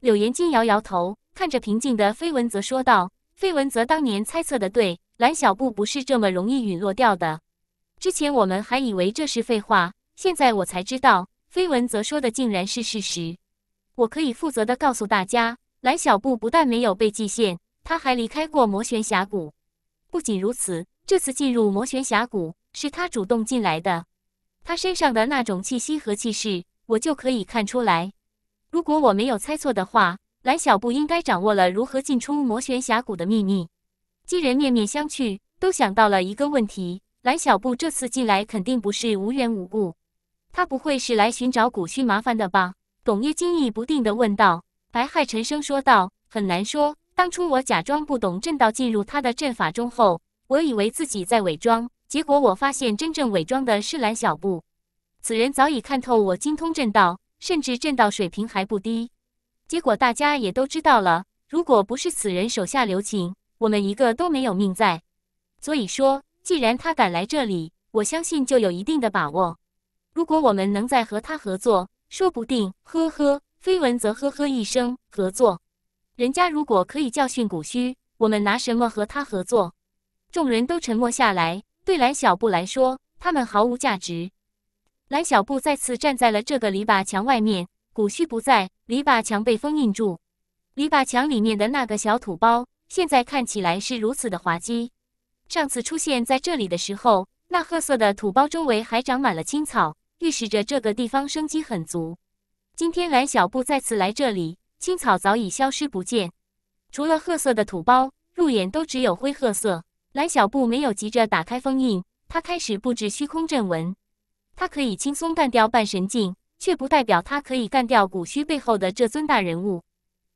柳延金摇摇头。看着平静的飞文泽说道：“飞文泽当年猜测的对，蓝小布不是这么容易陨落掉的。之前我们还以为这是废话，现在我才知道，飞文泽说的竟然是事实。我可以负责的告诉大家，蓝小布不但没有被寄献，他还离开过魔玄峡谷。不仅如此，这次进入魔玄峡谷是他主动进来的。他身上的那种气息和气势，我就可以看出来。如果我没有猜错的话。”蓝小布应该掌握了如何进出魔玄峡谷的秘密，几人面面相觑，都想到了一个问题：蓝小布这次进来肯定不是无缘无故，他不会是来寻找古虚麻烦的吧？董爷惊疑不定地问道。白亥沉声说道：“很难说，当初我假装不懂阵道，进入他的阵法中后，我以为自己在伪装，结果我发现真正伪装的是蓝小布。此人早已看透我精通阵道，甚至阵道水平还不低。”结果大家也都知道了。如果不是此人手下留情，我们一个都没有命在。所以说，既然他敢来这里，我相信就有一定的把握。如果我们能再和他合作，说不定……呵呵，飞文则呵呵一声，合作。人家如果可以教训古虚，我们拿什么和他合作？众人都沉默下来。对蓝小布来说，他们毫无价值。蓝小布再次站在了这个篱笆墙外面。古墟不在，篱笆墙被封印住。篱笆墙里面的那个小土包，现在看起来是如此的滑稽。上次出现在这里的时候，那褐色的土包周围还长满了青草，预示着这个地方生机很足。今天蓝小布再次来这里，青草早已消失不见，除了褐色的土包，入眼都只有灰褐色。蓝小布没有急着打开封印，他开始布置虚空阵纹。他可以轻松干掉半神境。却不代表他可以干掉古虚背后的这尊大人物。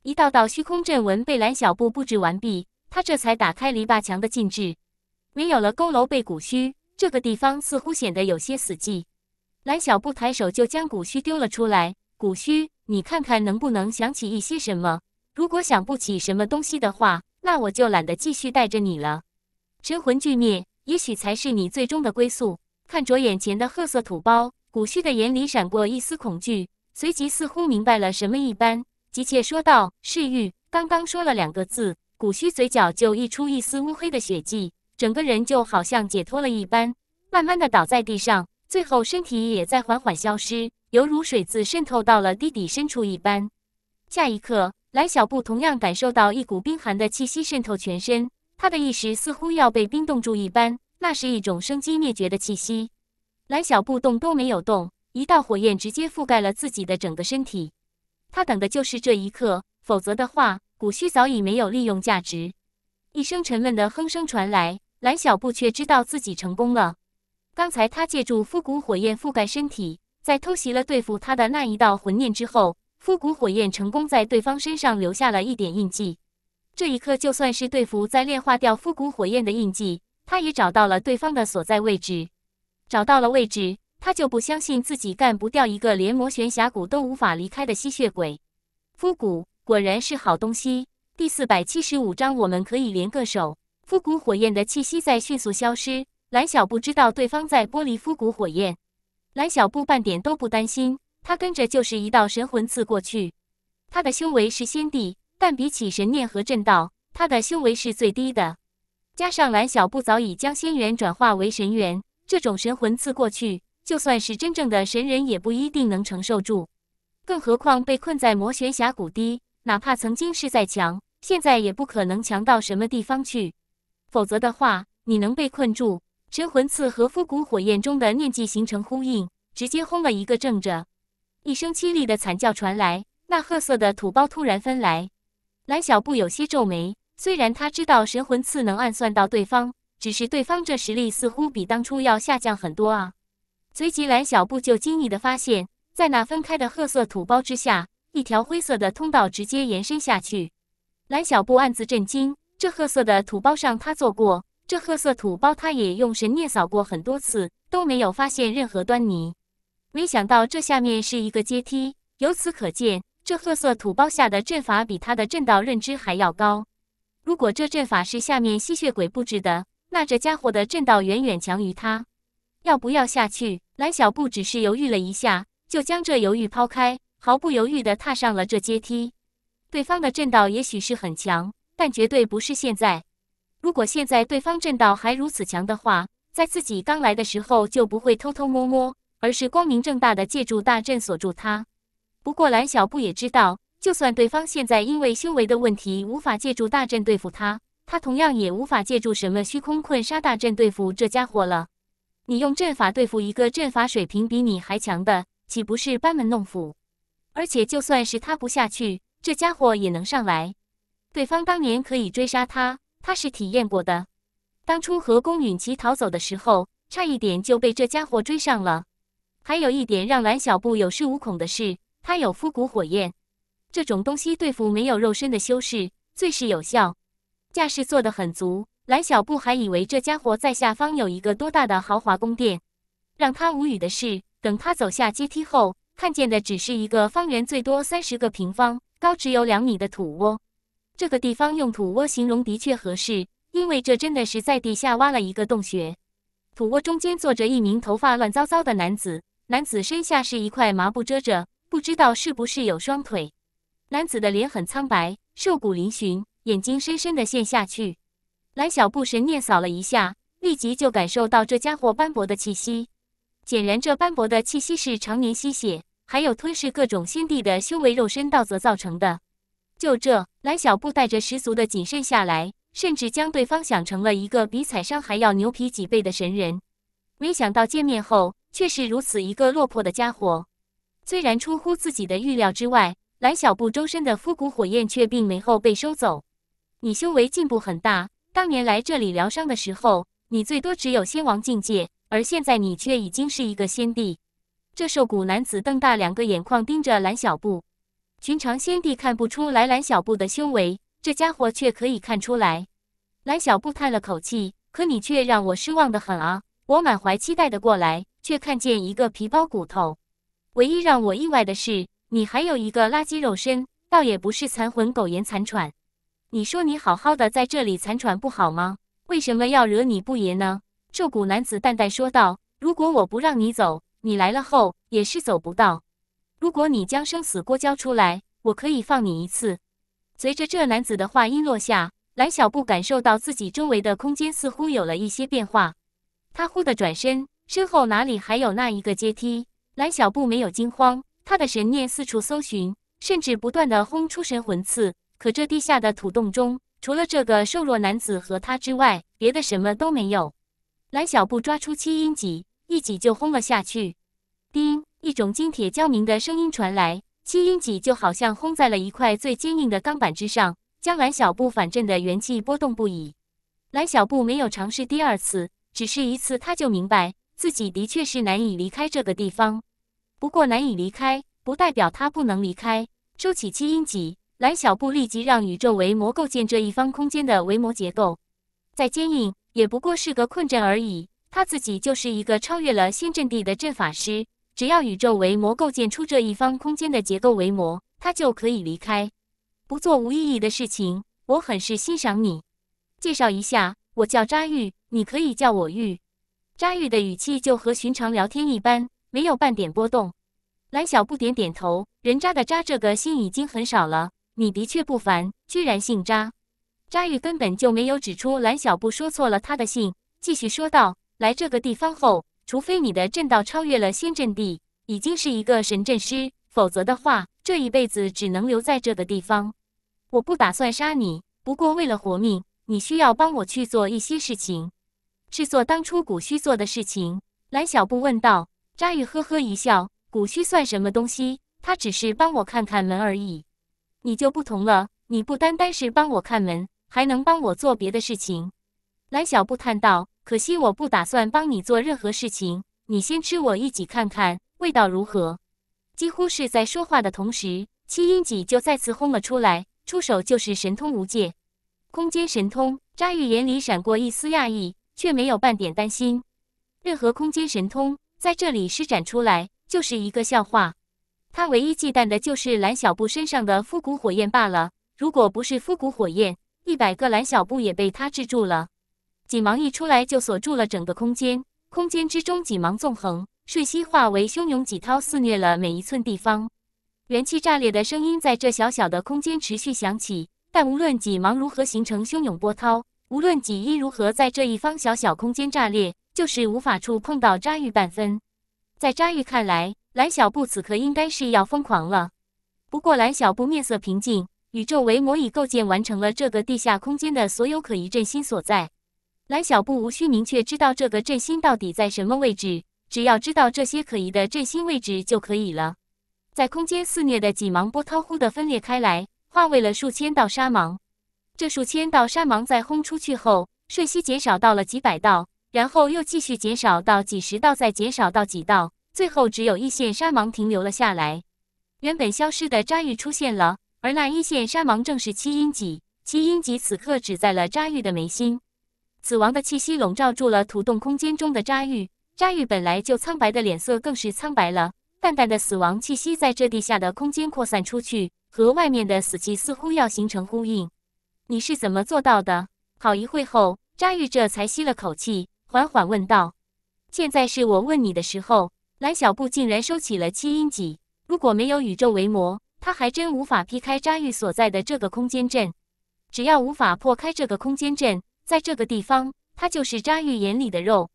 一道道虚空阵纹被蓝小布布置完毕，他这才打开篱笆墙的禁制。没有了佝偻背古虚，这个地方似乎显得有些死寂。蓝小布抬手就将古虚丢了出来：“古虚，你看看能不能想起一些什么？如果想不起什么东西的话，那我就懒得继续带着你了。神魂俱灭，也许才是你最终的归宿。”看着眼前的褐色土包。古虚的眼里闪过一丝恐惧，随即似乎明白了什么一般，急切说道：“世玉，刚刚说了两个字。”古虚嘴角就溢出一丝乌黑的血迹，整个人就好像解脱了一般，慢慢的倒在地上，最后身体也在缓缓消失，犹如水渍渗透到了地底深处一般。下一刻，蓝小布同样感受到一股冰寒的气息渗透全身，他的意识似乎要被冰冻住一般，那是一种生机灭绝的气息。蓝小布动都没有动，一道火焰直接覆盖了自己的整个身体。他等的就是这一刻，否则的话，骨须早已没有利用价值。一声沉闷的哼声传来，蓝小布却知道自己成功了。刚才他借助复古火焰覆盖身体，在偷袭了对付他的那一道魂念之后，复古火焰成功在对方身上留下了一点印记。这一刻，就算是对付在炼化掉复古火焰的印记，他也找到了对方的所在位置。找到了位置，他就不相信自己干不掉一个连魔玄峡谷都无法离开的吸血鬼。夫谷果然是好东西。第四百七十五章，我们可以连个手。夫谷火焰的气息在迅速消失。蓝小布知道对方在剥离夫谷火焰，蓝小布半点都不担心，他跟着就是一道神魂刺过去。他的修为是仙帝，但比起神念和震道，他的修为是最低的。加上蓝小布早已将仙元转化为神元。这种神魂刺过去，就算是真正的神人，也不一定能承受住。更何况被困在魔玄峡谷底，哪怕曾经是再强，现在也不可能强到什么地方去。否则的话，你能被困住？神魂刺和复骨火焰中的念迹形成呼应，直接轰了一个正着。一声凄厉的惨叫传来，那褐色的土包突然翻来。蓝小布有些皱眉，虽然他知道神魂刺能暗算到对方。只是对方这实力似乎比当初要下降很多啊！随即蓝小布就惊异的发现，在那分开的褐色土包之下，一条灰色的通道直接延伸下去。蓝小布暗自震惊，这褐色的土包上他坐过，这褐色土包他也用神念扫过很多次，都没有发现任何端倪。没想到这下面是一个阶梯，由此可见，这褐色土包下的阵法比他的阵道认知还要高。如果这阵法是下面吸血鬼布置的，那这家伙的阵道远远强于他，要不要下去？蓝小布只是犹豫了一下，就将这犹豫抛开，毫不犹豫地踏上了这阶梯。对方的阵道也许是很强，但绝对不是现在。如果现在对方阵道还如此强的话，在自己刚来的时候就不会偷偷摸摸，而是光明正大地借助大阵锁住他。不过蓝小布也知道，就算对方现在因为修为的问题无法借助大阵对付他。他同样也无法借助什么虚空困杀大阵对付这家伙了。你用阵法对付一个阵法水平比你还强的，岂不是班门弄斧？而且就算是他不下去，这家伙也能上来。对方当年可以追杀他，他是体验过的。当初和宫允齐逃走的时候，差一点就被这家伙追上了。还有一点让蓝小布有恃无恐的是，他有复骨火焰。这种东西对付没有肉身的修士，最是有效。架势做得很足，蓝小布还以为这家伙在下方有一个多大的豪华宫殿。让他无语的是，等他走下阶梯后，看见的只是一个方圆最多三十个平方、高只有两米的土窝。这个地方用土窝形容的确合适，因为这真的是在地下挖了一个洞穴。土窝中间坐着一名头发乱糟糟的男子，男子身下是一块麻布遮着，不知道是不是有双腿。男子的脸很苍白，瘦骨嶙峋。眼睛深深的陷下去，蓝小布神念扫了一下，立即就感受到这家伙斑驳的气息。显然，这斑驳的气息是常年吸血，还有吞噬各种先帝的修为、肉身、道则造成的。就这，蓝小布带着十足的谨慎下来，甚至将对方想成了一个比彩商还要牛皮几倍的神人。没想到见面后却是如此一个落魄的家伙，虽然出乎自己的预料之外，蓝小布周身的复骨火焰却并没后被收走。你修为进步很大。当年来这里疗伤的时候，你最多只有仙王境界，而现在你却已经是一个仙帝。这瘦骨男子瞪大两个眼眶，盯着蓝小布。寻常仙帝看不出来蓝小布的修为，这家伙却可以看出来。蓝小布叹了口气：“可你却让我失望的很啊！我满怀期待的过来，却看见一个皮包骨头。唯一让我意外的是，你还有一个垃圾肉身，倒也不是残魂苟延残喘。”你说你好好的在这里残喘不好吗？为什么要惹你不爷呢？瘦骨男子淡淡说道：“如果我不让你走，你来了后也是走不到。如果你将生死锅交出来，我可以放你一次。”随着这男子的话音落下，蓝小布感受到自己周围的空间似乎有了一些变化。他忽地转身，身后哪里还有那一个阶梯？蓝小布没有惊慌，他的神念四处搜寻，甚至不断地轰出神魂刺。可这地下的土洞中，除了这个瘦弱男子和他之外，别的什么都没有。蓝小布抓出七音戟，一戟就轰了下去。叮，一种金铁交鸣的声音传来，七音戟就好像轰在了一块最坚硬的钢板之上，将蓝小布反震的元气波动不已。蓝小布没有尝试第二次，只是一次他就明白自己的确是难以离开这个地方。不过难以离开，不代表他不能离开。收起七音戟。蓝小布立即让宇宙维魔构建这一方空间的维魔结构，再坚硬也不过是个困阵而已。他自己就是一个超越了新阵地的阵法师，只要宇宙维魔构建出这一方空间的结构维魔，他就可以离开，不做无意义的事情。我很是欣赏你。介绍一下，我叫扎玉，你可以叫我玉。扎玉的语气就和寻常聊天一般，没有半点波动。蓝小布点点头，人渣的渣这个心已经很少了。你的确不凡，居然姓扎。扎玉根本就没有指出蓝小布说错了他的姓，继续说道：“来这个地方后，除非你的阵道超越了仙阵地，已经是一个神阵师，否则的话，这一辈子只能留在这个地方。我不打算杀你，不过为了活命，你需要帮我去做一些事情，是做当初古虚做的事情。”蓝小布问道。扎玉呵呵一笑：“古虚算什么东西？他只是帮我看看门而已。”你就不同了，你不单单是帮我看门，还能帮我做别的事情。蓝小布叹道：“可惜我不打算帮你做任何事情，你先吃我一戟看看味道如何。”几乎是在说话的同时，七英戟就再次轰了出来，出手就是神通无界，空间神通。扎玉眼里闪过一丝讶异，却没有半点担心。任何空间神通在这里施展出来，就是一个笑话。他唯一忌惮的就是蓝小布身上的复古火焰罢了。如果不是复古火焰，一百个蓝小布也被他制住了。锦芒一出来就锁住了整个空间，空间之中锦芒纵横，瞬息化为汹涌几涛，肆虐了每一寸地方。元气炸裂的声音在这小小的空间持续响起，但无论锦芒如何形成汹涌波涛，无论锦衣如何在这一方小小空间炸裂，就是无法触碰到扎玉半分。在扎玉看来。蓝小布此刻应该是要疯狂了，不过蓝小布面色平静。宇宙为模已构建完成了这个地下空间的所有可疑震心所在。蓝小布无需明确知道这个震心到底在什么位置，只要知道这些可疑的震心位置就可以了。在空间肆虐的几芒波涛忽的分裂开来，化为了数千道沙芒。这数千道沙芒在轰出去后，瞬息减少到了几百道，然后又继续减少到几十道，再减少到几道。最后，只有一线山芒停留了下来。原本消失的扎玉出现了，而那一线山芒正是七阴戟。七阴戟此刻指在了扎玉的眉心，死亡的气息笼罩住了土洞空间中的扎玉。扎玉本来就苍白的脸色更是苍白了。淡淡的死亡气息在这地下的空间扩散出去，和外面的死气似乎要形成呼应。你是怎么做到的？好一会后，扎玉这才吸了口气，缓缓问道：“现在是我问你的时候。”蓝小布竟然收起了七阴戟，如果没有宇宙为魔，他还真无法劈开扎玉所在的这个空间阵。只要无法破开这个空间阵，在这个地方，他就是扎玉眼里的肉。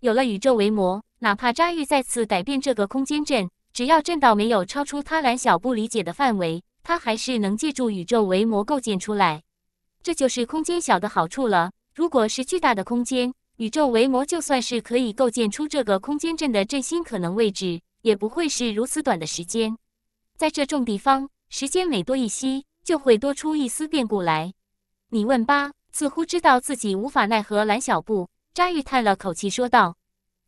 有了宇宙为魔，哪怕扎玉再次改变这个空间阵，只要阵道没有超出他蓝小布理解的范围，他还是能借助宇宙为魔构建出来。这就是空间小的好处了。如果是巨大的空间，宇宙维摩就算是可以构建出这个空间阵的阵心，可能位置也不会是如此短的时间。在这种地方，时间每多一息，就会多出一丝变故来。你问吧，似乎知道自己无法奈何蓝小布，扎玉叹了口气说道。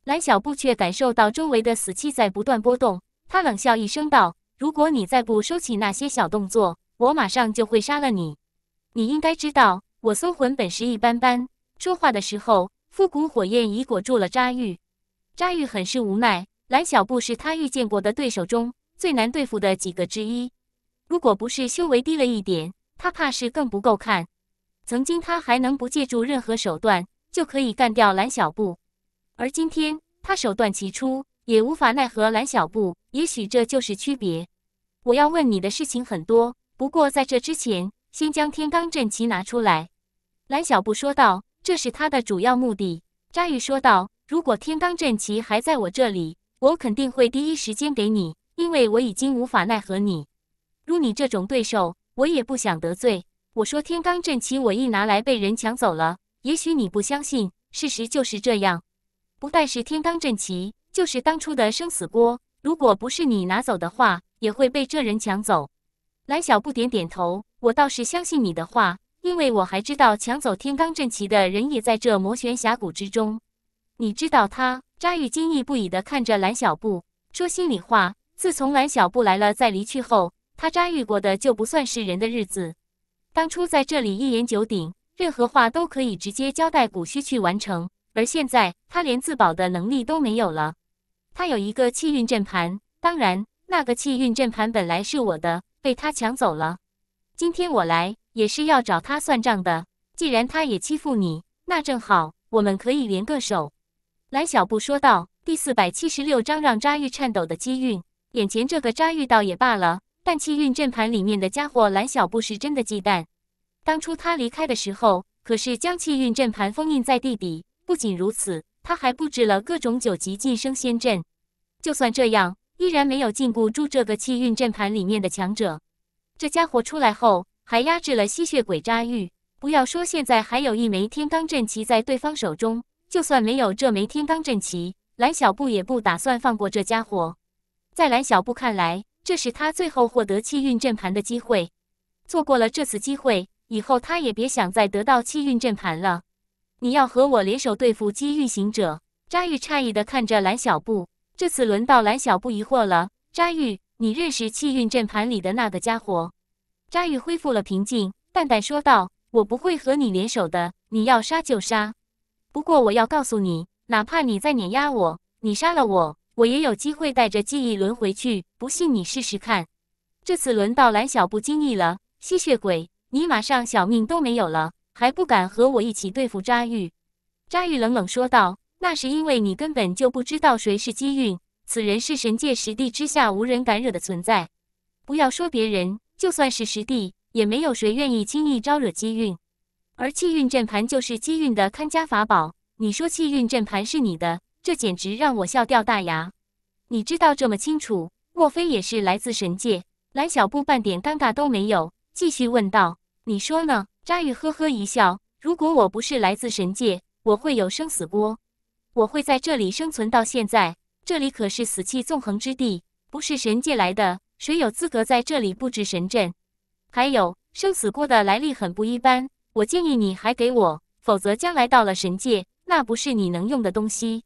蓝小布却感受到周围的死气在不断波动，他冷笑一声道：“如果你再不收起那些小动作，我马上就会杀了你。你应该知道，我搜魂本事一般般。说话的时候。”复古火焰已裹住了扎玉，扎玉很是无奈。蓝小布是他遇见过的对手中最难对付的几个之一，如果不是修为低了一点，他怕是更不够看。曾经他还能不借助任何手段就可以干掉蓝小布，而今天他手段齐出也无法奈何蓝小布。也许这就是区别。我要问你的事情很多，不过在这之前，先将天罡阵旗拿出来。”蓝小布说道。这是他的主要目的，扎玉说道：“如果天罡阵旗还在我这里，我肯定会第一时间给你，因为我已经无法奈何你。如你这种对手，我也不想得罪。”我说：“天罡阵旗，我一拿来被人抢走了，也许你不相信，事实就是这样。不但是天罡阵旗，就是当初的生死锅，如果不是你拿走的话，也会被这人抢走。”蓝小布点点头：“我倒是相信你的话。”因为我还知道抢走天罡阵旗的人也在这魔玄峡谷之中。你知道他？扎玉惊异不已地看着蓝小布，说心里话，自从蓝小布来了再离去后，他扎玉过的就不算是人的日子。当初在这里一言九鼎，任何话都可以直接交代古虚去完成，而现在他连自保的能力都没有了。他有一个气运阵盘，当然那个气运阵盘本来是我的，被他抢走了。今天我来。也是要找他算账的。既然他也欺负你，那正好，我们可以联个手。”蓝小布说道。第四百七十六章让扎玉颤抖的机运，眼前这个扎玉倒也罢了，但气运阵盘里面的家伙，蓝小布是真的忌惮。当初他离开的时候，可是将气运阵盘封印在地底。不仅如此，他还布置了各种九级晋升仙阵。就算这样，依然没有禁锢住这个气运阵盘里面的强者。这家伙出来后。还压制了吸血鬼扎玉。不要说现在还有一枚天罡阵旗在对方手中，就算没有这枚天罡阵旗，蓝小布也不打算放过这家伙。在蓝小布看来，这是他最后获得气运阵盘的机会。错过了这次机会，以后他也别想再得到气运阵盘了。你要和我联手对付机运行者？扎玉诧异地看着蓝小布。这次轮到蓝小布疑惑了：扎玉，你认识气运阵盘里的那个家伙？扎玉恢复了平静，淡淡说道：“我不会和你联手的，你要杀就杀。不过我要告诉你，哪怕你再碾压我，你杀了我，我也有机会带着记忆轮回去。不信你试试看。”这次轮到蓝小不经意了，吸血鬼，你马上小命都没有了，还不敢和我一起对付扎玉？扎玉冷冷说道：“那是因为你根本就不知道谁是机运，此人是神界十地之下无人敢惹的存在。不要说别人。”就算是师弟，也没有谁愿意轻易招惹机运，而气运阵盘就是机运的看家法宝。你说气运阵盘是你的，这简直让我笑掉大牙。你知道这么清楚，莫非也是来自神界？蓝小布半点尴尬都没有，继续问道：“你说呢？”扎玉呵呵一笑：“如果我不是来自神界，我会有生死锅，我会在这里生存到现在。这里可是死气纵横之地，不是神界来的。”谁有资格在这里布置神阵？还有生死锅的来历很不一般，我建议你还给我，否则将来到了神界，那不是你能用的东西。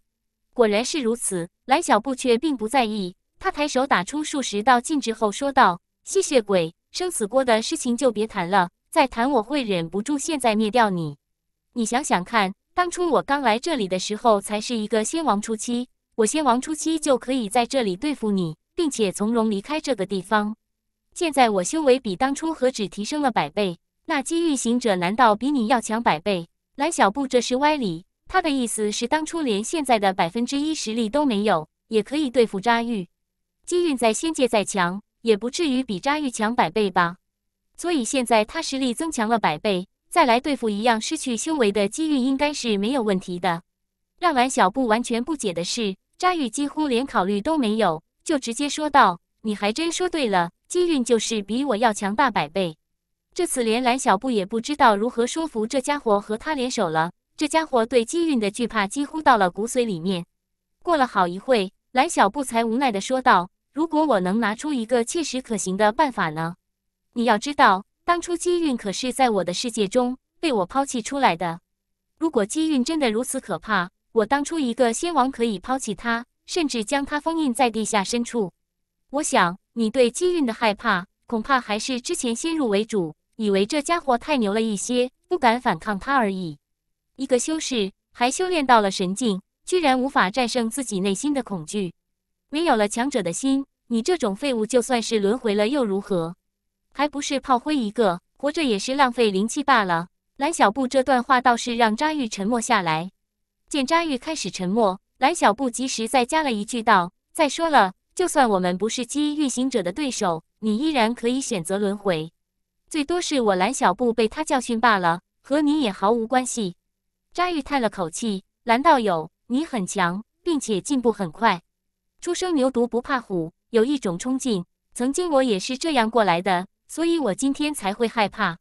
果然是如此，蓝小布却并不在意，他抬手打出数十道禁制后说道：“吸血鬼，生死锅的事情就别谈了，再谈我会忍不住现在灭掉你。你想想看，当初我刚来这里的时候，才是一个仙王初期，我仙王初期就可以在这里对付你。”并且从容离开这个地方。现在我修为比当初何止提升了百倍？那机遇行者难道比你要强百倍？蓝小布这是歪理，他的意思是当初连现在的百分之一实力都没有，也可以对付扎玉。机遇在仙界再强，也不至于比扎玉强百倍吧？所以现在他实力增强了百倍，再来对付一样失去修为的机遇，应该是没有问题的。让蓝小布完全不解的是，扎玉几乎连考虑都没有。就直接说道：“你还真说对了，机运就是比我要强大百倍。这次连蓝小布也不知道如何说服这家伙和他联手了。这家伙对机运的惧怕几乎到了骨髓里面。过了好一会，蓝小布才无奈的说道：‘如果我能拿出一个切实可行的办法呢？’你要知道，当初机运可是在我的世界中被我抛弃出来的。如果机运真的如此可怕，我当初一个仙王可以抛弃他。”甚至将他封印在地下深处。我想，你对机运的害怕，恐怕还是之前先入为主，以为这家伙太牛了一些，不敢反抗他而已。一个修士还修炼到了神境，居然无法战胜自己内心的恐惧，没有了强者的心，你这种废物就算是轮回了又如何？还不是炮灰一个，活着也是浪费灵气罢了。蓝小布这段话倒是让扎玉沉默下来。见扎玉开始沉默。蓝小布及时再加了一句道：“再说了，就算我们不是机运行者的对手，你依然可以选择轮回，最多是我蓝小布被他教训罢了，和你也毫无关系。”扎玉叹了口气：“蓝道友，你很强，并且进步很快，初生牛犊不怕虎，有一种冲劲。曾经我也是这样过来的，所以我今天才会害怕。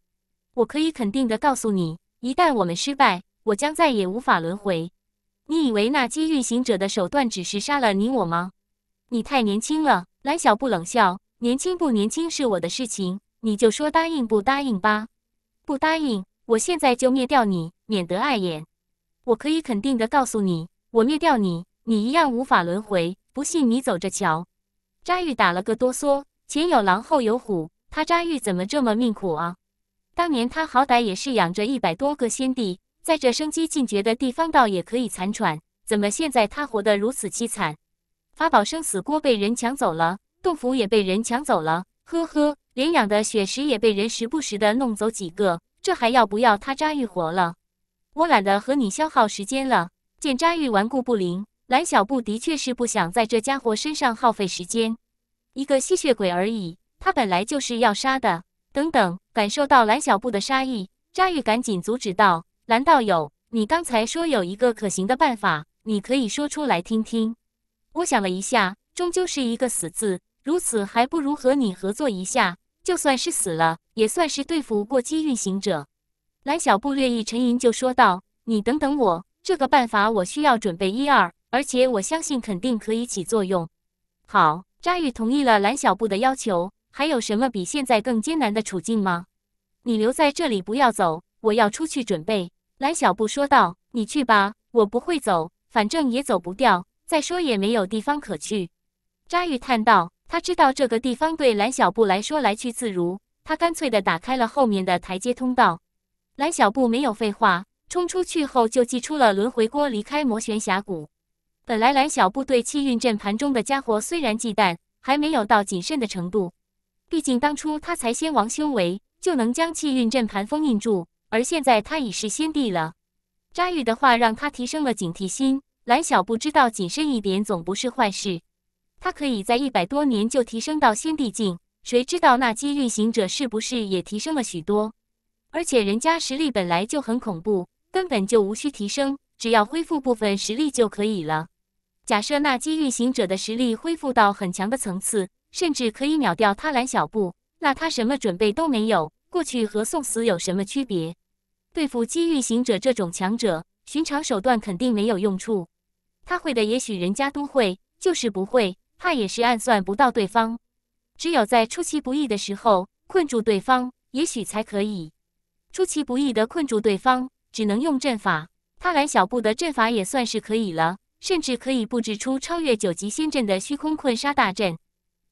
我可以肯定的告诉你，一旦我们失败，我将再也无法轮回。”你以为那机运行者的手段只是杀了你我吗？你太年轻了。蓝小布冷笑：“年轻不年轻是我的事情，你就说答应不答应吧。不答应，我现在就灭掉你，免得碍眼。我可以肯定的告诉你，我灭掉你，你一样无法轮回。不信你走着瞧。”扎玉打了个哆嗦，前有狼，后有虎，他扎玉怎么这么命苦啊？当年他好歹也是养着一百多个先帝。在这生机尽绝的地方，倒也可以残喘。怎么现在他活得如此凄惨？法宝生死锅被人抢走了，洞府也被人抢走了，呵呵，领养的血石也被人时不时的弄走几个，这还要不要他扎玉活了？我懒得和你消耗时间了。见扎玉顽固不灵，蓝小布的确是不想在这家伙身上耗费时间。一个吸血鬼而已，他本来就是要杀的。等等，感受到蓝小布的杀意，扎玉赶紧阻止道。蓝道友，你刚才说有一个可行的办法，你可以说出来听听。我想了一下，终究是一个死字，如此还不如和你合作一下，就算是死了，也算是对付过激运行者。蓝小布略一沉吟，就说道：“你等等我，这个办法我需要准备一二，而且我相信肯定可以起作用。”好，扎玉同意了蓝小布的要求。还有什么比现在更艰难的处境吗？你留在这里不要走，我要出去准备。蓝小布说道：“你去吧，我不会走，反正也走不掉。再说也没有地方可去。”扎玉叹道：“他知道这个地方对蓝小布来说来去自如。”他干脆的打开了后面的台阶通道。蓝小布没有废话，冲出去后就祭出了轮回锅，离开魔玄峡谷。本来蓝小布对气运阵盘中的家伙虽然忌惮，还没有到谨慎的程度。毕竟当初他才先王修为，就能将气运阵盘封印住。而现在他已是先帝了，扎玉的话让他提升了警惕心。蓝小布知道谨慎一点总不是坏事，他可以在一百多年就提升到先帝境，谁知道那机运行者是不是也提升了许多？而且人家实力本来就很恐怖，根本就无需提升，只要恢复部分实力就可以了。假设那机运行者的实力恢复到很强的层次，甚至可以秒掉他蓝小布，那他什么准备都没有，过去和送死有什么区别？对付机遇行者这种强者，寻常手段肯定没有用处。他会的也许人家都会，就是不会，怕也是暗算不到对方。只有在出其不意的时候困住对方，也许才可以出其不意地困住对方。只能用阵法，他蓝小布的阵法也算是可以了，甚至可以布置出超越九级仙阵的虚空困杀大阵。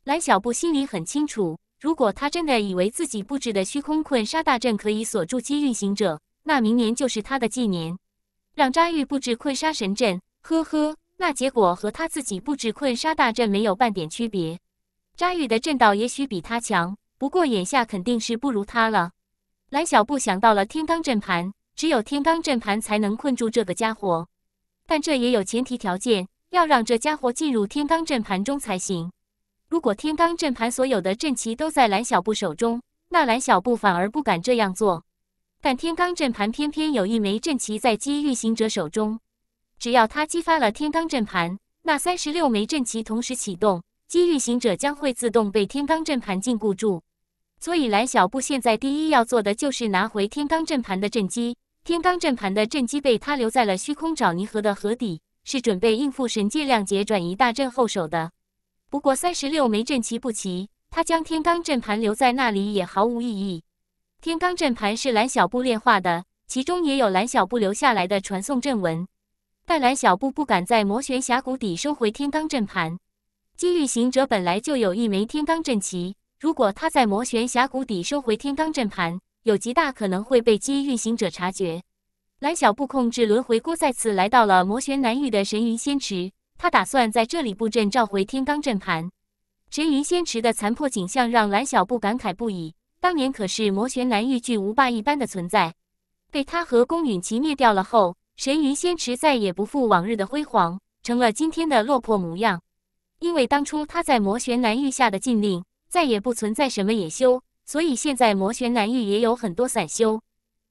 蓝小布心里很清楚，如果他真的以为自己布置的虚空困杀大阵可以锁住机运行者，那明年就是他的纪年，让扎玉布置困杀神阵，呵呵，那结果和他自己布置困杀大阵没有半点区别。扎玉的阵道也许比他强，不过眼下肯定是不如他了。蓝小布想到了天罡阵盘，只有天罡阵盘才能困住这个家伙，但这也有前提条件，要让这家伙进入天罡阵盘中才行。如果天罡阵盘所有的阵旗都在蓝小布手中，那蓝小布反而不敢这样做。但天罡阵盘偏偏有一枚阵旗在机遇行者手中，只要他激发了天罡阵盘，那三十六枚阵旗同时启动，机遇行者将会自动被天罡阵盘禁锢住。所以蓝小布现在第一要做的就是拿回天罡阵盘的阵基。天罡阵盘的阵基被他留在了虚空沼泥河的河底，是准备应付神界亮节转移大阵后手的。不过三十六枚阵旗不齐，他将天罡阵盘留在那里也毫无意义。天罡阵盘是蓝小布炼化的，其中也有蓝小布留下来的传送阵纹。但蓝小布不敢在魔玄峡谷底收回天罡阵盘。机遇行者本来就有一枚天罡阵旗，如果他在魔玄峡谷底收回天罡阵盘，有极大可能会被机遇行者察觉。蓝小布控制轮回锅再次来到了魔玄南域的神云仙池，他打算在这里布阵召回天罡阵盘。神云仙池的残破景象让蓝小布感慨不已。当年可是魔玄南域巨无霸一般的存在，被他和宫允齐灭掉了后，神云仙池再也不复往日的辉煌，成了今天的落魄模样。因为当初他在魔玄南域下的禁令，再也不存在什么野修，所以现在魔玄南域也有很多散修。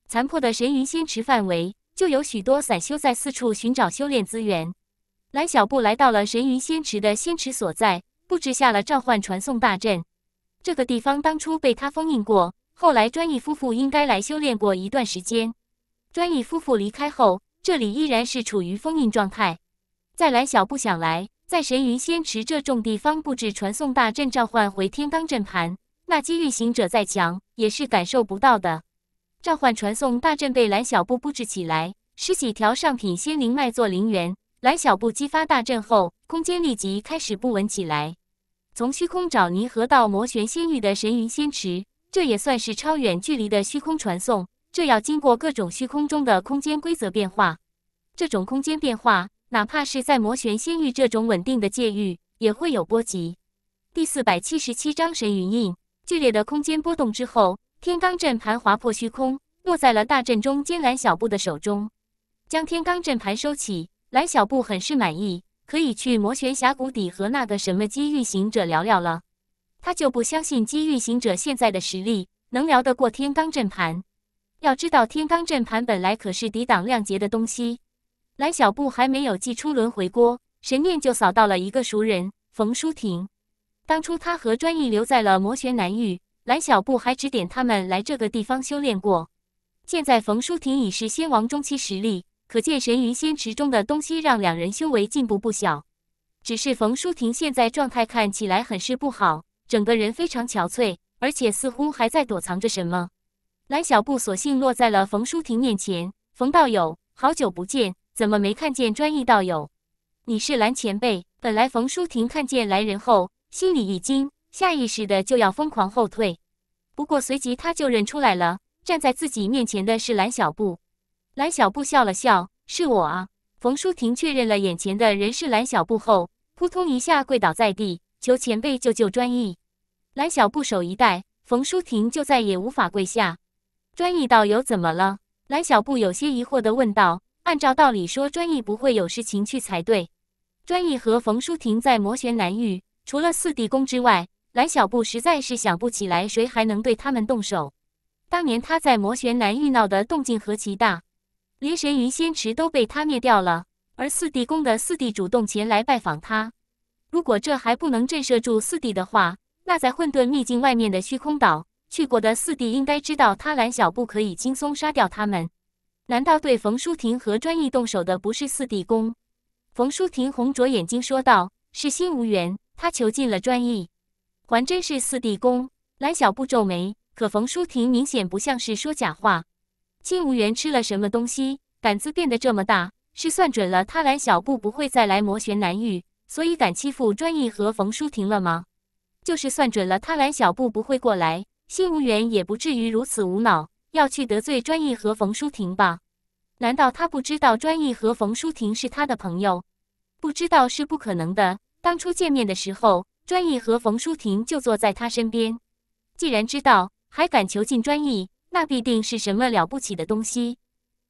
残破的神云仙池范围，就有许多散修在四处寻找修炼资源。蓝小布来到了神云仙池的仙池所在，布置下了召唤传送大阵。这个地方当初被他封印过，后来专一夫妇应该来修炼过一段时间。专一夫妇离开后，这里依然是处于封印状态。再来，小布想来，在神云仙池这种地方布置传送大阵，召唤回天罡阵盘，那机遇行者再强也是感受不到的。召唤传送大阵被蓝小布布置起来，十几条上品仙灵脉做灵源。蓝小布激发大阵后，空间立即开始不稳起来。从虚空沼泥河到魔玄仙域的神云仙池，这也算是超远距离的虚空传送。这要经过各种虚空中的空间规则变化，这种空间变化，哪怕是在魔玄仙域这种稳定的界域，也会有波及。第四百七十七章神云印。剧烈的空间波动之后，天罡阵盘划破虚空，落在了大阵中艰蓝小布的手中。将天罡阵盘收起，蓝小布很是满意。可以去魔玄峡谷底和那个什么机遇行者聊聊了。他就不相信机遇行者现在的实力能聊得过天罡阵盘。要知道，天罡阵盘本来可是抵挡亮劫的东西。蓝小布还没有祭出轮回锅，神念就扫到了一个熟人——冯书婷。当初他和专一留在了魔玄南域，蓝小布还指点他们来这个地方修炼过。现在，冯书婷已是仙王中期实力。可见神云仙池中的东西让两人修为进步不小，只是冯舒婷现在状态看起来很是不好，整个人非常憔悴，而且似乎还在躲藏着什么。蓝小布索性落在了冯舒婷面前：“冯道友，好久不见，怎么没看见专一道友？你是蓝前辈？”本来冯舒婷看见来人后，心里一惊，下意识的就要疯狂后退，不过随即他就认出来了，站在自己面前的是蓝小布。蓝小布笑了笑：“是我啊。”冯淑婷确认了眼前的人是蓝小布后，扑通一下跪倒在地，求前辈救救专一。蓝小布手一带，冯淑婷就再也无法跪下。专一道友怎么了？蓝小布有些疑惑地问道：“按照道理说，专一不会有事情去才对。专一和冯淑婷在魔玄南域，除了四帝宫之外，蓝小布实在是想不起来谁还能对他们动手。当年他在魔玄南域闹的动静何其大。”连神云仙池都被他灭掉了，而四帝宫的四帝主动前来拜访他。如果这还不能震慑住四帝的话，那在混沌秘境外面的虚空岛去过的四帝应该知道，他蓝小布可以轻松杀掉他们。难道对冯舒婷和专一动手的不是四帝宫？冯舒婷红着眼睛说道：“是心无缘，他囚禁了专一，还真是四帝宫。”蓝小布皱眉，可冯舒婷明显不像是说假话。金无缘吃了什么东西，胆子变得这么大？是算准了贪婪小布不会再来魔玄南域，所以敢欺负专一和冯舒婷了吗？就是算准了贪婪小布不会过来，金无缘也不至于如此无脑，要去得罪专一和冯舒婷吧？难道他不知道专一和冯舒婷是他的朋友？不知道是不可能的。当初见面的时候，专一和冯舒婷就坐在他身边。既然知道，还敢囚禁专一？那必定是什么了不起的东西。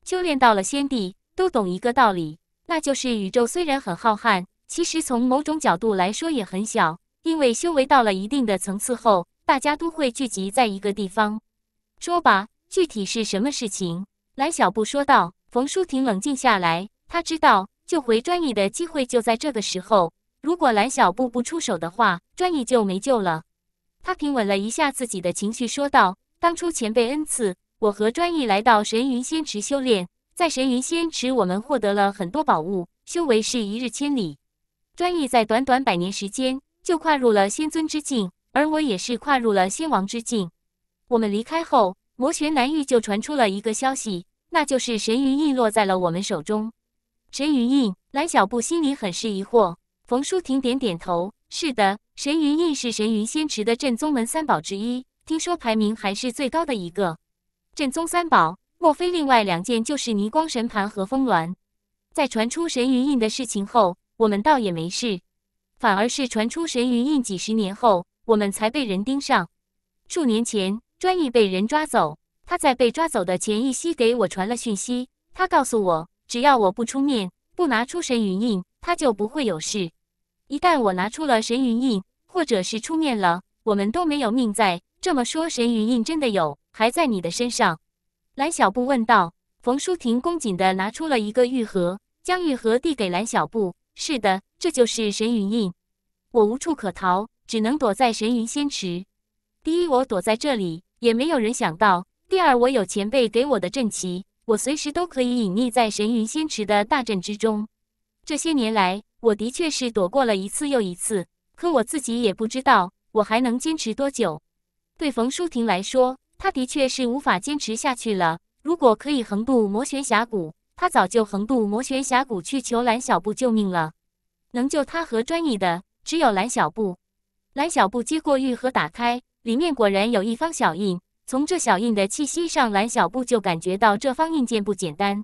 修炼到了仙帝，都懂一个道理，那就是宇宙虽然很浩瀚，其实从某种角度来说也很小。因为修为到了一定的层次后，大家都会聚集在一个地方。说吧，具体是什么事情？蓝小布说道。冯舒婷冷静下来，他知道救回专一的机会就在这个时候。如果蓝小布不出手的话，专一就没救了。他平稳了一下自己的情绪，说道。当初前辈恩赐，我和专一来到神云仙池修炼。在神云仙池，我们获得了很多宝物，修为是一日千里。专一在短短百年时间就跨入了仙尊之境，而我也是跨入了仙王之境。我们离开后，魔玄南域就传出了一个消息，那就是神云印落在了我们手中。神云印，蓝小布心里很是疑惑。冯书婷点点头：“是的，神云印是神云仙池的镇宗门三宝之一。”听说排名还是最高的一个，正宗三宝，莫非另外两件就是霓光神盘和风鸾？在传出神云印的事情后，我们倒也没事，反而是传出神云印几十年后，我们才被人盯上。数年前，专一被人抓走，他在被抓走的前一夕给我传了讯息，他告诉我，只要我不出面，不拿出神云印，他就不会有事；一旦我拿出了神云印，或者是出面了，我们都没有命在。这么说，神云印真的有，还在你的身上？蓝小布问道。冯淑婷恭谨地拿出了一个玉盒，将玉盒递给蓝小布。是的，这就是神云印。我无处可逃，只能躲在神云仙池。第一，我躲在这里，也没有人想到；第二，我有前辈给我的阵旗，我随时都可以隐匿在神云仙池的大阵之中。这些年来，我的确是躲过了一次又一次，可我自己也不知道，我还能坚持多久。对冯淑婷来说，她的确是无法坚持下去了。如果可以横渡魔玄峡谷，她早就横渡魔玄峡谷去求蓝小布救命了。能救他和专一的，只有蓝小布。蓝小布接过玉盒，打开，里面果然有一方小印。从这小印的气息上，蓝小布就感觉到这方印鉴不简单。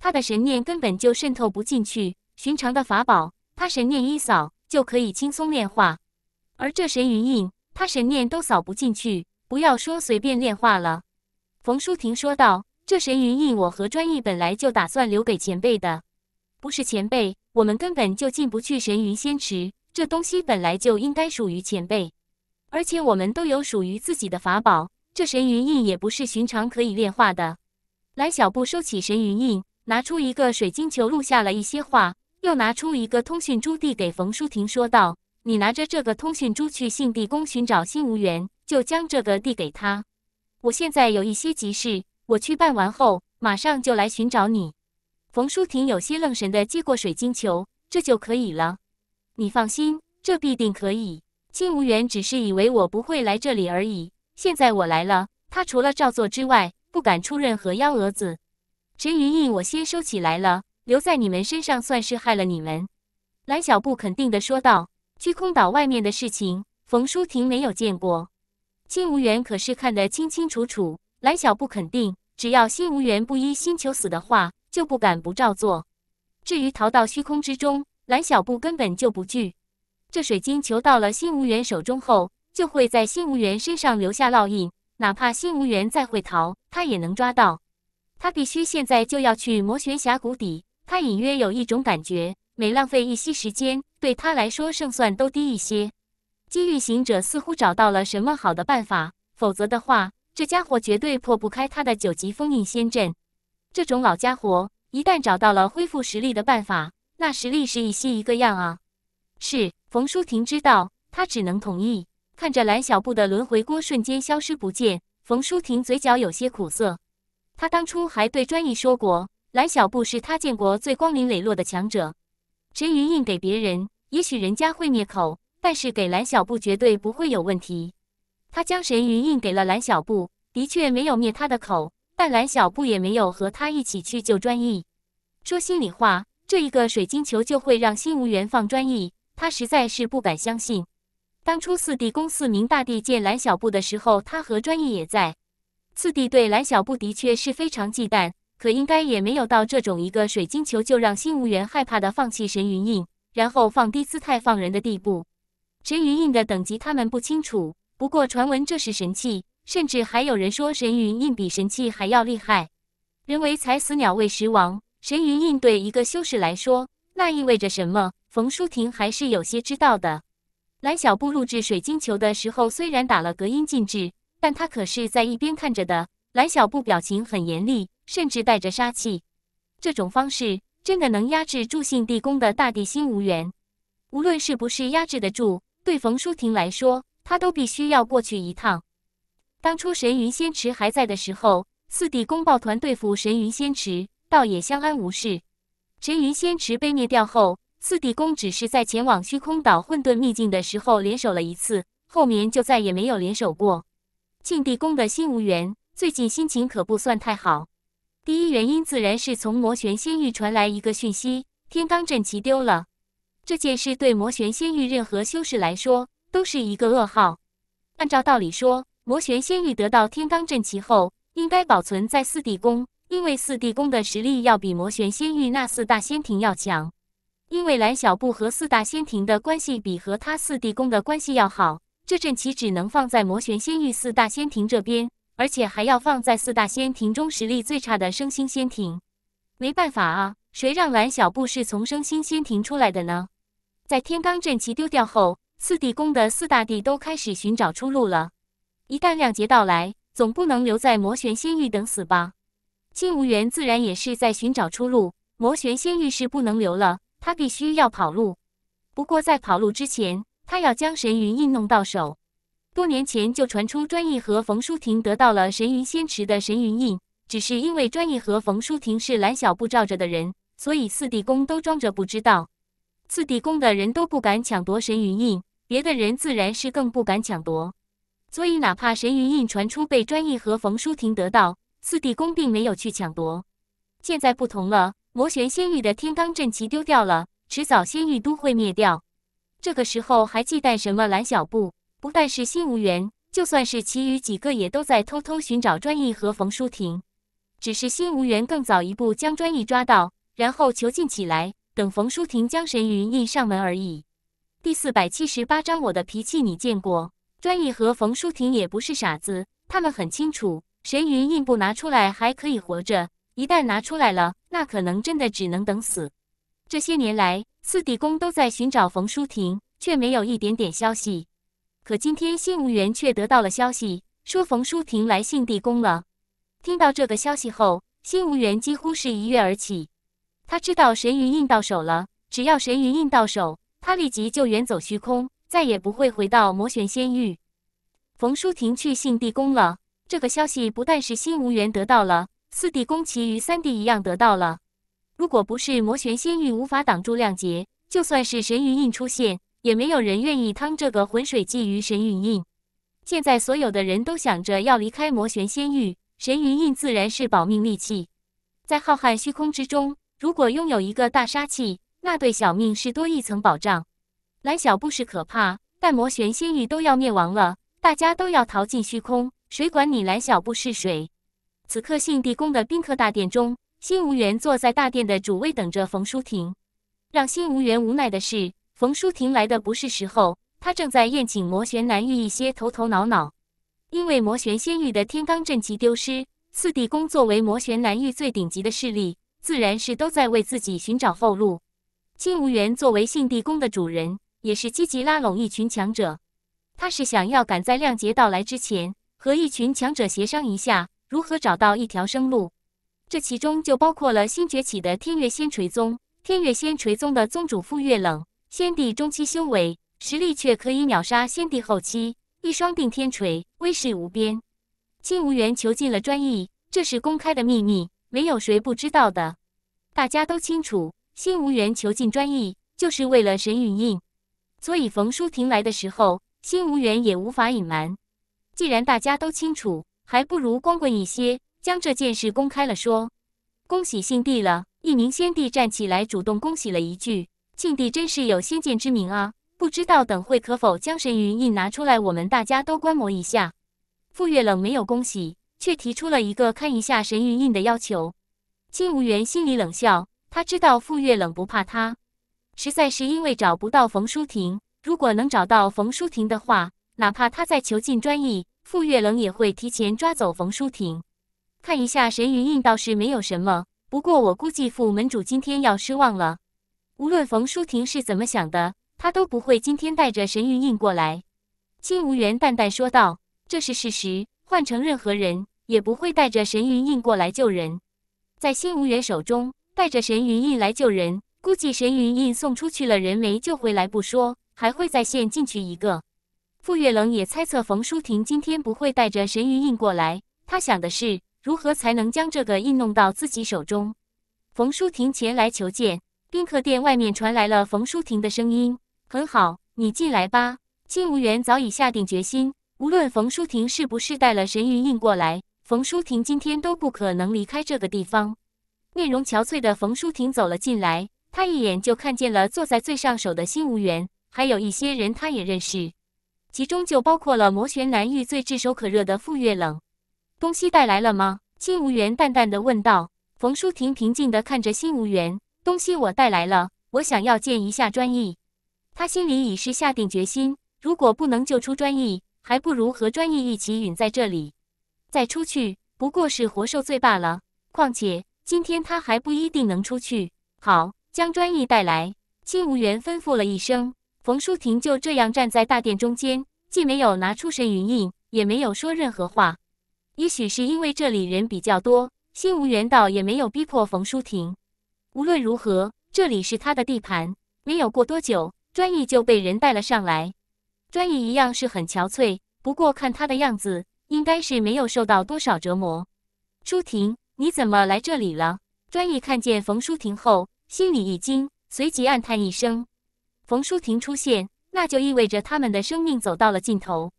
他的神念根本就渗透不进去，寻常的法宝，他神念一扫就可以轻松炼化，而这神云印。他神念都扫不进去，不要说随便炼化了。”冯淑婷说道，“这神云印，我和专一本来就打算留给前辈的，不是前辈，我们根本就进不去神云仙池。这东西本来就应该属于前辈，而且我们都有属于自己的法宝，这神云印也不是寻常可以炼化的。”蓝小布收起神云印，拿出一个水晶球录下了一些话，又拿出一个通讯珠递给冯淑婷，说道。你拿着这个通讯珠去信帝宫寻找新无缘，就将这个递给他。我现在有一些急事，我去办完后马上就来寻找你。冯淑婷有些愣神的接过水晶球，这就可以了。你放心，这必定可以。新无缘只是以为我不会来这里而已，现在我来了，他除了照做之外，不敢出任何幺蛾子。陈云逸，我先收起来了，留在你们身上算是害了你们。蓝小布肯定的说道。虚空岛外面的事情，冯淑婷没有见过，新无缘可是看得清清楚楚。蓝小布肯定，只要新无缘不依心求死的话，就不敢不照做。至于逃到虚空之中，蓝小布根本就不惧。这水晶球到了新无源手中后，就会在新无源身上留下烙印，哪怕新无源再会逃，他也能抓到。他必须现在就要去魔玄峡谷底。他隐约有一种感觉，每浪费一息时间。对他来说，胜算都低一些。机遇行者似乎找到了什么好的办法，否则的话，这家伙绝对破不开他的九级封印仙阵。这种老家伙，一旦找到了恢复实力的办法，那实力是一些一个样啊！是冯淑婷知道，他只能同意。看着蓝小布的轮回锅瞬间消失不见，冯淑婷嘴角有些苦涩。他当初还对专一说过，蓝小布是他见过最光明磊落的强者。至于印给别人。也许人家会灭口，但是给蓝小布绝对不会有问题。他将神云印给了蓝小布，的确没有灭他的口，但蓝小布也没有和他一起去救专一。说心里话，这一个水晶球就会让心无缘放专一，他实在是不敢相信。当初四帝宫四明大帝见蓝小布的时候，他和专一也在。四帝对蓝小布的确是非常忌惮，可应该也没有到这种一个水晶球就让心无缘害怕的放弃神云印。然后放低姿态放人的地步，神云印的等级他们不清楚，不过传闻这是神器，甚至还有人说神云印比神器还要厉害。人为财死，鸟为食亡，神云印对一个修士来说，那意味着什么？冯淑婷还是有些知道的。蓝小布录制水晶球的时候，虽然打了隔音禁制，但他可是在一边看着的。蓝小布表情很严厉，甚至带着杀气。这种方式。真的能压制住庆帝宫的大地心无缘。无论是不是压制得住，对冯淑婷来说，她都必须要过去一趟。当初神云仙池还在的时候，四帝宫抱团对付神云仙池，倒也相安无事。神云仙池被灭掉后，四帝宫只是在前往虚空岛混沌秘境的时候联手了一次，后面就再也没有联手过。庆帝宫的新无缘，最近心情可不算太好。第一原因自然是从魔玄仙域传来一个讯息：天罡阵旗丢了。这件事对魔玄仙域任何修士来说都是一个噩耗。按照道理说，魔玄仙域得到天罡阵旗后，应该保存在四帝宫，因为四帝宫的实力要比魔玄仙域那四大仙庭要强。因为蓝小布和四大仙庭的关系比和他四帝宫的关系要好，这阵旗只能放在魔玄仙域四大仙庭这边。而且还要放在四大仙庭中实力最差的升星仙庭，没办法啊，谁让蓝小布是从升星仙庭出来的呢？在天罡阵旗丢掉后，四帝宫的四大帝都开始寻找出路了。一旦亮劫到来，总不能留在魔玄仙域等死吧？金无缘自然也是在寻找出路，魔玄仙域是不能留了，他必须要跑路。不过在跑路之前，他要将神云印弄到手。多年前就传出专一和冯舒婷得到了神云仙池的神云印，只是因为专一和冯舒婷是蓝小布罩着的人，所以四帝宫都装着不知道。四帝宫的人都不敢抢夺神云印，别的人自然是更不敢抢夺。所以哪怕神云印传出被专一和冯舒婷得到，四帝宫并没有去抢夺。现在不同了，魔玄仙域的天罡阵旗丢掉了，迟早仙域都会灭掉，这个时候还忌惮什么蓝小布？不但是辛无源，就算是其余几个也都在偷偷寻找专一和冯淑婷。只是辛无源更早一步将专一抓到，然后囚禁起来，等冯淑婷将神云印上门而已。第四百七十八章，我的脾气你见过？专一和冯淑婷也不是傻子，他们很清楚，神云印不拿出来还可以活着，一旦拿出来了，那可能真的只能等死。这些年来，四帝宫都在寻找冯淑婷，却没有一点点消息。可今天，新无缘却得到了消息，说冯书婷来信地宫了。听到这个消息后，新无缘几乎是一跃而起。他知道神云印到手了，只要神云印到手，他立即就远走虚空，再也不会回到魔玄仙域。冯书婷去信地宫了，这个消息不但是新无缘得到了，四弟宫其余三弟一样得到了。如果不是魔玄仙域无法挡住亮劫，就算是神云印出现。也没有人愿意趟这个浑水。觊觎神云印，现在所有的人都想着要离开魔玄仙域，神云印自然是保命利器。在浩瀚虚空之中，如果拥有一个大杀器，那对小命是多一层保障。蓝小布是可怕，但魔玄仙域都要灭亡了，大家都要逃进虚空，谁管你蓝小布是谁？此刻，信地宫的宾客大殿中，新无源坐在大殿的主位，等着冯舒婷。让新无源无奈的是。冯淑婷来的不是时候，她正在宴请魔玄南域一些头头脑脑。因为魔玄仙域的天罡阵旗丢失，四帝宫作为魔玄南域最顶级的势力，自然是都在为自己寻找后路。金无缘作为信帝宫的主人，也是积极拉拢一群强者。他是想要赶在亮节到来之前，和一群强者协商一下如何找到一条生路。这其中就包括了新崛起的天月仙锤宗，天月仙锤宗的宗主傅月冷。先帝中期修为实力却可以秒杀先帝后期，一双定天锤威势无边。金无缘囚禁了专一，这是公开的秘密，没有谁不知道的。大家都清楚，新无缘囚禁专一就是为了神陨印，所以冯书婷来的时候，新无缘也无法隐瞒。既然大家都清楚，还不如光棍一些，将这件事公开了说。恭喜信帝了，一名先帝站起来主动恭喜了一句。庆帝真是有先见之明啊！不知道等会可否将神云印拿出来，我们大家都观摩一下。傅月冷没有恭喜，却提出了一个看一下神云印的要求。金无缘心里冷笑，他知道傅月冷不怕他，实在是因为找不到冯书婷。如果能找到冯书婷的话，哪怕他在囚禁专役，傅月冷也会提前抓走冯书婷。看一下神云印倒是没有什么，不过我估计傅门主今天要失望了。无论冯淑婷是怎么想的，她都不会今天带着神云印过来。辛无源淡淡说道：“这是事实，换成任何人也不会带着神云印过来救人。在新无源手中带着神云印来救人，估计神云印送出去了人没救回来不说，还会再陷进去一个。”傅月冷也猜测冯淑婷今天不会带着神云印过来，他想的是如何才能将这个印弄到自己手中。冯淑婷前来求见。宾客殿外面传来了冯淑婷的声音：“很好，你进来吧。”金无缘早已下定决心，无论冯淑婷是不是带了神谕印过来，冯淑婷今天都不可能离开这个地方。面容憔悴的冯淑婷走了进来，他一眼就看见了坐在最上首的辛无缘，还有一些人他也认识，其中就包括了魔玄南域最炙手可热的傅月冷。东西带来了吗？金无缘淡淡的问道。冯淑婷平静的看着辛无缘，东西我带来了，我想要见一下专一。他心里已是下定决心，如果不能救出专一，还不如和专一一起陨在这里。再出去不过是活受罪罢了。况且今天他还不一定能出去。好，将专一带来。辛无缘吩咐了一声，冯淑婷就这样站在大殿中间，既没有拿出神云印，也没有说任何话。也许是因为这里人比较多，新无缘倒也没有逼迫冯淑婷。无论如何，这里是他的地盘。没有过多久，专一就被人带了上来。专一一样是很憔悴，不过看他的样子，应该是没有受到多少折磨。舒婷，你怎么来这里了？专一看见冯舒婷后，心里一惊，随即暗叹一声：冯舒婷出现，那就意味着他们的生命走到了尽头。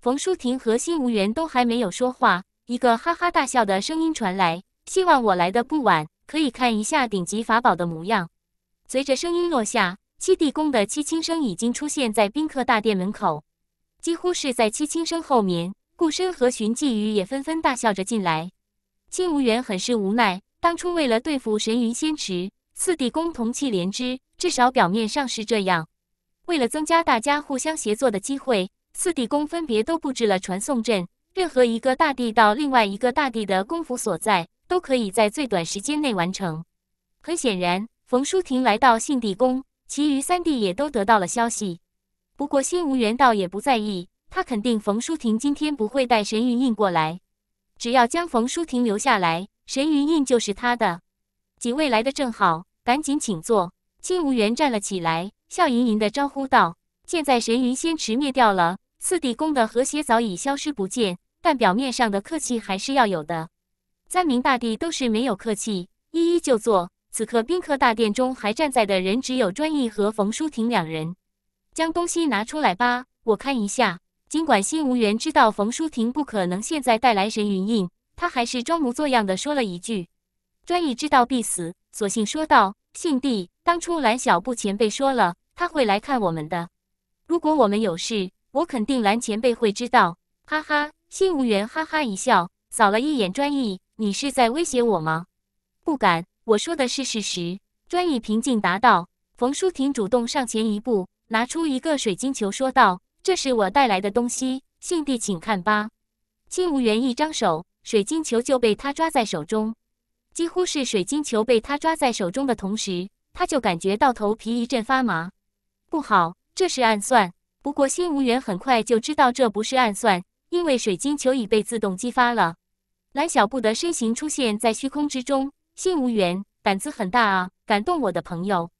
冯舒婷和辛无源都还没有说话，一个哈哈大笑的声音传来：希望我来的不晚。可以看一下顶级法宝的模样。随着声音落下，七地宫的七青生已经出现在宾客大殿门口。几乎是在七青生后面，顾深和荀际宇也纷纷大笑着进来。金无缘很是无奈，当初为了对付神云仙池，四地宫同气连枝，至少表面上是这样。为了增加大家互相协作的机会，四地宫分别都布置了传送阵，任何一个大地到另外一个大地的功夫所在。都可以在最短时间内完成。很显然，冯淑婷来到信地宫，其余三弟也都得到了消息。不过，辛无源倒也不在意，他肯定冯淑婷今天不会带神云印过来。只要将冯淑婷留下来，神云印就是他的。几位来的正好，赶紧请坐。金无缘站了起来，笑盈盈的招呼道：“现在神云仙池灭掉了，四地宫的和谐早已消失不见，但表面上的客气还是要有的。”三名大帝都是没有客气，一一就坐。此刻宾客大殿中还站在的人只有专一和冯淑婷两人。将东西拿出来吧，我看一下。尽管辛无源知道冯淑婷不可能现在带来神云印，他还是装模作样的说了一句。专一知道必死，索性说道：“信帝，当初蓝小布前辈说了，他会来看我们的。如果我们有事，我肯定蓝前辈会知道。”哈哈，辛无源哈哈一笑，扫了一眼专一。你是在威胁我吗？不敢，我说的是事实。”专一平静答道。冯淑婷主动上前一步，拿出一个水晶球，说道：“这是我带来的东西，信帝，请看吧。”新无缘一张手，水晶球就被他抓在手中。几乎是水晶球被他抓在手中的同时，他就感觉到头皮一阵发麻。不好，这是暗算。不过新无缘很快就知道这不是暗算，因为水晶球已被自动激发了。蓝小布的身形出现在虚空之中，心无缘，胆子很大啊，敢动我的朋友？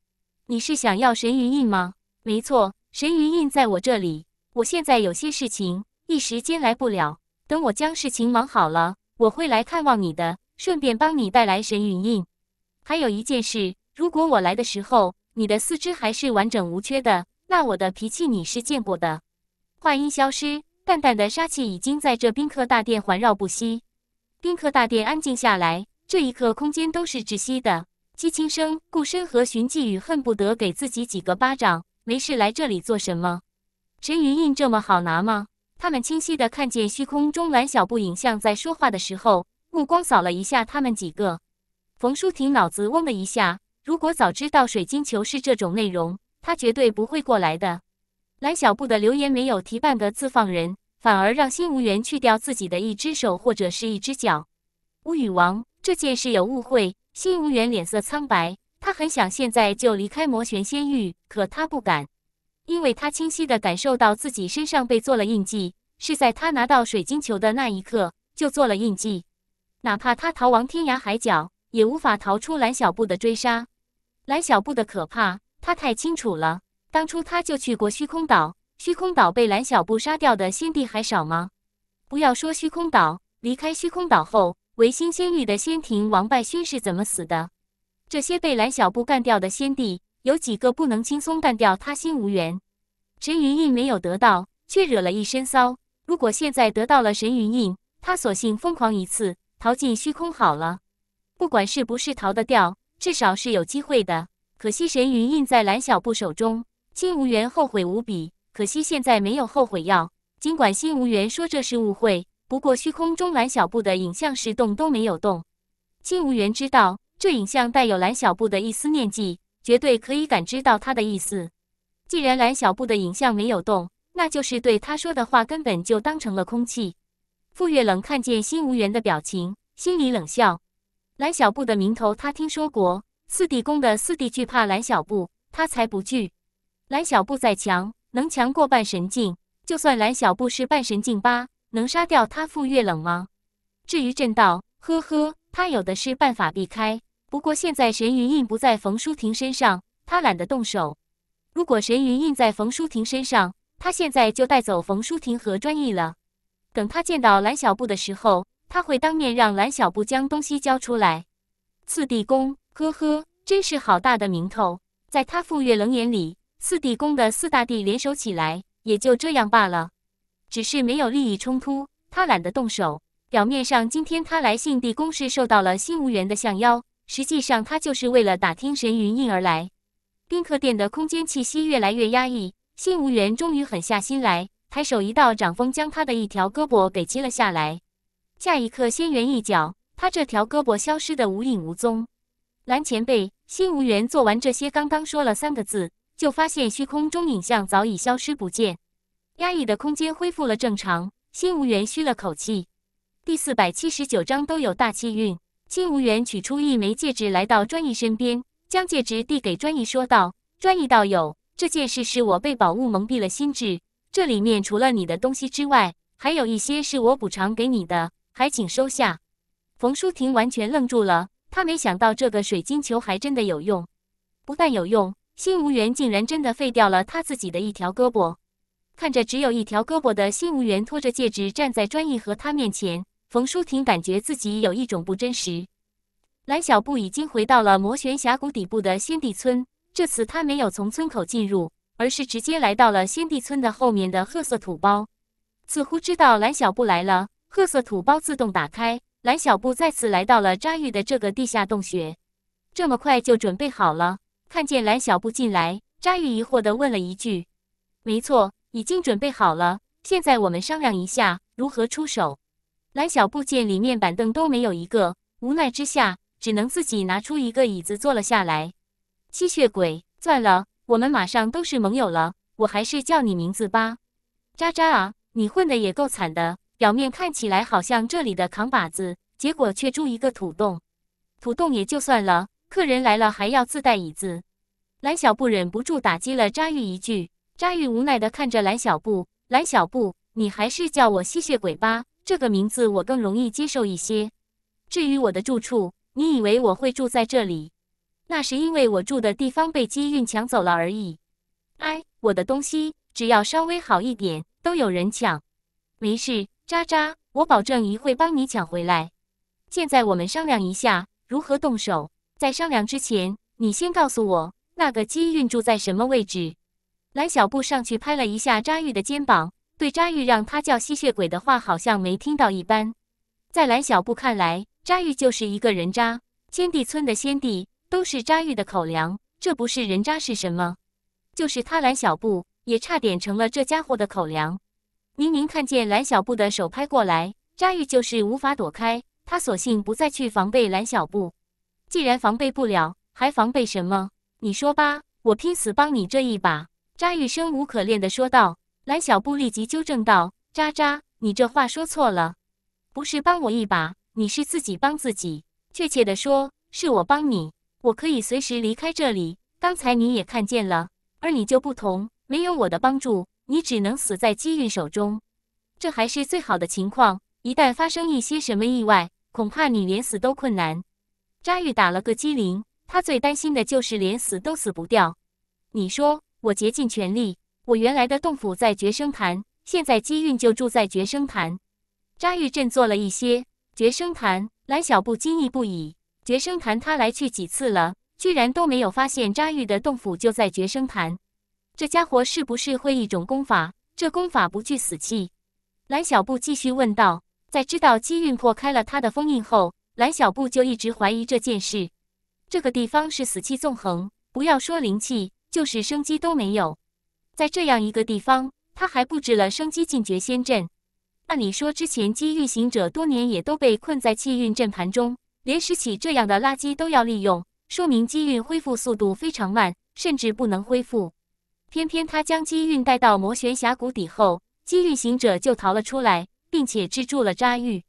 你是想要神云印吗？没错，神云印在我这里。我现在有些事情，一时间来不了。等我将事情忙好了，我会来看望你的，顺便帮你带来神云印。还有一件事，如果我来的时候你的四肢还是完整无缺的，那我的脾气你是见过的。话音消失，淡淡的杀气已经在这宾客大殿环绕不息。宾客大殿安静下来，这一刻空间都是窒息的。姬青生、顾深和荀继宇恨不得给自己几个巴掌，没事来这里做什么？陈云印这么好拿吗？他们清晰的看见虚空中蓝小布影像在说话的时候，目光扫了一下他们几个。冯舒婷脑子嗡的一下，如果早知道水晶球是这种内容，她绝对不会过来的。蓝小布的留言没有提半个字放人。反而让辛无源去掉自己的一只手或者是一只脚。巫语王，这件事有误会。辛无源脸色苍白，他很想现在就离开魔玄仙域，可他不敢，因为他清晰地感受到自己身上被做了印记，是在他拿到水晶球的那一刻就做了印记。哪怕他逃亡天涯海角，也无法逃出蓝小布的追杀。蓝小布的可怕，他太清楚了。当初他就去过虚空岛。虚空岛被蓝小布杀掉的仙帝还少吗？不要说虚空岛，离开虚空岛后，唯心仙域的仙庭王败勋是怎么死的？这些被蓝小布干掉的仙帝，有几个不能轻松干掉他？心无缘，神云印没有得到，却惹了一身骚。如果现在得到了神云印，他索性疯狂一次，逃进虚空好了。不管是不是逃得掉，至少是有机会的。可惜神云印在蓝小布手中，心无缘后悔无比。可惜现在没有后悔药。尽管新无源说这是误会，不过虚空中蓝小布的影像是动都没有动。新无源知道这影像带有蓝小布的一丝念记，绝对可以感知到他的意思。既然蓝小布的影像没有动，那就是对他说的话根本就当成了空气。傅月冷看见新无源的表情，心里冷笑。蓝小布的名头他听说过，四帝宫的四帝惧怕蓝小布，他才不惧。蓝小布再强。能强过半神境？就算蓝小布是半神境八，能杀掉他傅月冷吗？至于阵道，呵呵，他有的是办法避开。不过现在神云印不在冯舒婷身上，他懒得动手。如果神云印在冯舒婷身上，他现在就带走冯舒婷和专一了。等他见到蓝小布的时候，他会当面让蓝小布将东西交出来。次地宫，呵呵，真是好大的名头，在他傅月冷眼里。四帝宫的四大帝联手起来，也就这样罢了。只是没有利益冲突，他懒得动手。表面上，今天他来信帝宫是受到了新无源的相邀，实际上他就是为了打听神云印而来。宾客殿的空间气息越来越压抑，新无源终于狠下心来，抬手一道掌风将他的一条胳膊给切了下来。下一刻，仙元一脚，他这条胳膊消失得无影无踪。蓝前辈，新无源做完这些，刚刚说了三个字。就发现虚空中影像早已消失不见，压抑的空间恢复了正常。辛无源吁了口气。第四百七十九章都有大气运。辛无源取出一枚戒指，来到专一身边，将戒指递给专一，说道：“专一道友，这件事是我被宝物蒙蔽了心智，这里面除了你的东西之外，还有一些是我补偿给你的，还请收下。”冯书亭完全愣住了，他没想到这个水晶球还真的有用，不但有用。新无源竟然真的废掉了他自己的一条胳膊，看着只有一条胳膊的新无源拖着戒指站在专一和他面前，冯舒婷感觉自己有一种不真实。蓝小布已经回到了魔玄峡谷底部的仙帝村，这次他没有从村口进入，而是直接来到了仙帝村的后面的褐色土包。似乎知道蓝小布来了，褐色土包自动打开，蓝小布再次来到了扎玉的这个地下洞穴。这么快就准备好了？看见蓝小布进来，扎玉疑惑地问了一句：“没错，已经准备好了。现在我们商量一下如何出手。”蓝小布见里面板凳都没有一个，无奈之下只能自己拿出一个椅子坐了下来。吸血鬼，算了，我们马上都是盟友了，我还是叫你名字吧，渣渣啊！你混的也够惨的，表面看起来好像这里的扛把子，结果却住一个土洞，土洞也就算了。客人来了还要自带椅子，蓝小布忍不住打击了扎玉一句。扎玉无奈的看着蓝小布，蓝小布，你还是叫我吸血鬼吧，这个名字我更容易接受一些。至于我的住处，你以为我会住在这里？那是因为我住的地方被机运抢走了而已。哎，我的东西只要稍微好一点，都有人抢。没事，渣渣，我保证一会帮你抢回来。现在我们商量一下如何动手。在商量之前，你先告诉我那个鸡运住在什么位置。蓝小布上去拍了一下扎玉的肩膀，对扎玉让他叫吸血鬼的话好像没听到一般。在蓝小布看来，扎玉就是一个人渣。先帝村的先帝都是扎玉的口粮，这不是人渣是什么？就是他蓝小布也差点成了这家伙的口粮。明明看见蓝小布的手拍过来，扎玉就是无法躲开，他索性不再去防备蓝小布。既然防备不了，还防备什么？你说吧，我拼死帮你这一把。”渣玉生无可恋的说道。蓝小布立即纠正道：“渣渣，你这话说错了，不是帮我一把，你是自己帮自己。确切的说，是我帮你。我可以随时离开这里，刚才你也看见了。而你就不同，没有我的帮助，你只能死在姬玉手中。这还是最好的情况，一旦发生一些什么意外，恐怕你连死都困难。”扎玉打了个激灵，他最担心的就是连死都死不掉。你说我竭尽全力，我原来的洞府在绝生潭，现在机运就住在绝生潭。扎玉振作了一些。绝生潭，蓝小布惊异不已。绝生潭，他来去几次了，居然都没有发现扎玉的洞府就在绝生潭。这家伙是不是会一种功法？这功法不惧死气。蓝小布继续问道，在知道机运破开了他的封印后。蓝小布就一直怀疑这件事。这个地方是死气纵横，不要说灵气，就是生机都没有。在这样一个地方，他还布置了生机进绝仙阵。按理说，之前机运行者多年也都被困在气运阵盘中，连拾起这样的垃圾都要利用，说明机运恢复速度非常慢，甚至不能恢复。偏偏他将机运带到魔玄峡谷底后，机运行者就逃了出来，并且制住了扎玉。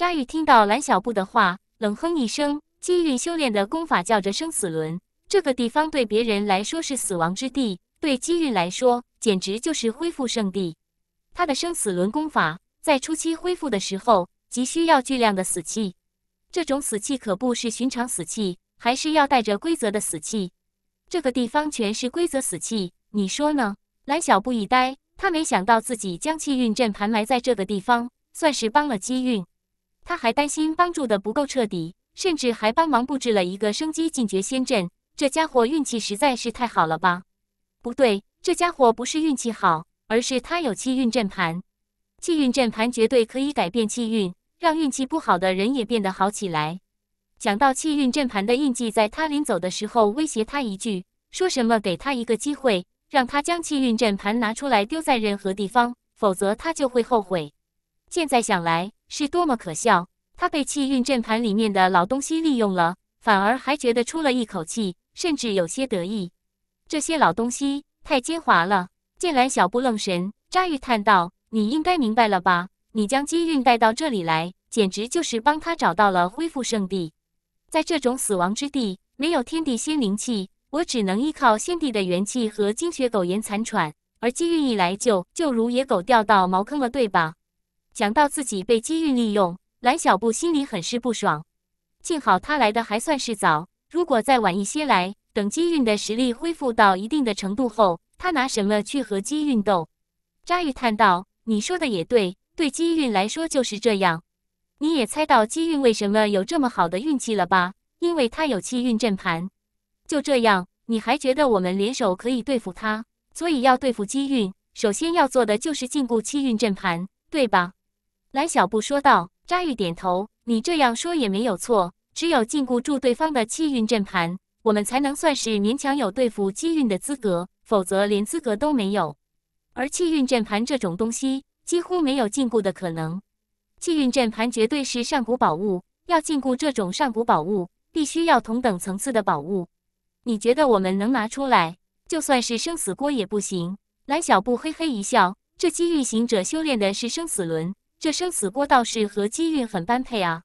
扎玉听到蓝小布的话，冷哼一声：“机运修炼的功法叫着生死轮，这个地方对别人来说是死亡之地，对机运来说简直就是恢复圣地。他的生死轮功法在初期恢复的时候，急需要巨量的死气。这种死气可不是寻常死气，还是要带着规则的死气。这个地方全是规则死气，你说呢？”蓝小布一呆，他没想到自己将气运阵盘埋在这个地方，算是帮了机运。他还担心帮助的不够彻底，甚至还帮忙布置了一个生机进绝仙阵。这家伙运气实在是太好了吧？不对，这家伙不是运气好，而是他有气运阵盘。气运阵盘绝对可以改变气运，让运气不好的人也变得好起来。讲到气运阵盘的印记在他临走的时候威胁他一句，说什么给他一个机会，让他将气运阵盘拿出来丢在任何地方，否则他就会后悔。现在想来，是多么可笑！他被气运阵盘里面的老东西利用了，反而还觉得出了一口气，甚至有些得意。这些老东西太奸猾了。见蓝小步愣神，扎玉叹道：“你应该明白了吧？你将机运带到这里来，简直就是帮他找到了恢复圣地。在这种死亡之地，没有天地仙灵气，我只能依靠先帝的元气和精血苟延残喘。而机运一来，就就如野狗掉到茅坑了，对吧？”讲到自己被机运利用，蓝小布心里很是不爽。幸好他来的还算是早，如果再晚一些来，等机运的实力恢复到一定的程度后，他拿什么去和机运斗？扎玉叹道：“你说的也对，对机运来说就是这样。你也猜到机运为什么有这么好的运气了吧？因为他有气运阵盘。就这样，你还觉得我们联手可以对付他？所以要对付机运，首先要做的就是禁锢气运阵盘，对吧？”蓝小布说道：“扎玉点头，你这样说也没有错。只有禁锢住对方的气运阵盘，我们才能算是勉强有对付机运的资格，否则连资格都没有。而气运阵盘这种东西，几乎没有禁锢的可能。气运阵盘绝对是上古宝物，要禁锢这种上古宝物，必须要同等层次的宝物。你觉得我们能拿出来？就算是生死锅也不行。”蓝小布嘿嘿一笑：“这机运行者修炼的是生死轮。”这生死锅倒是和机运很般配啊！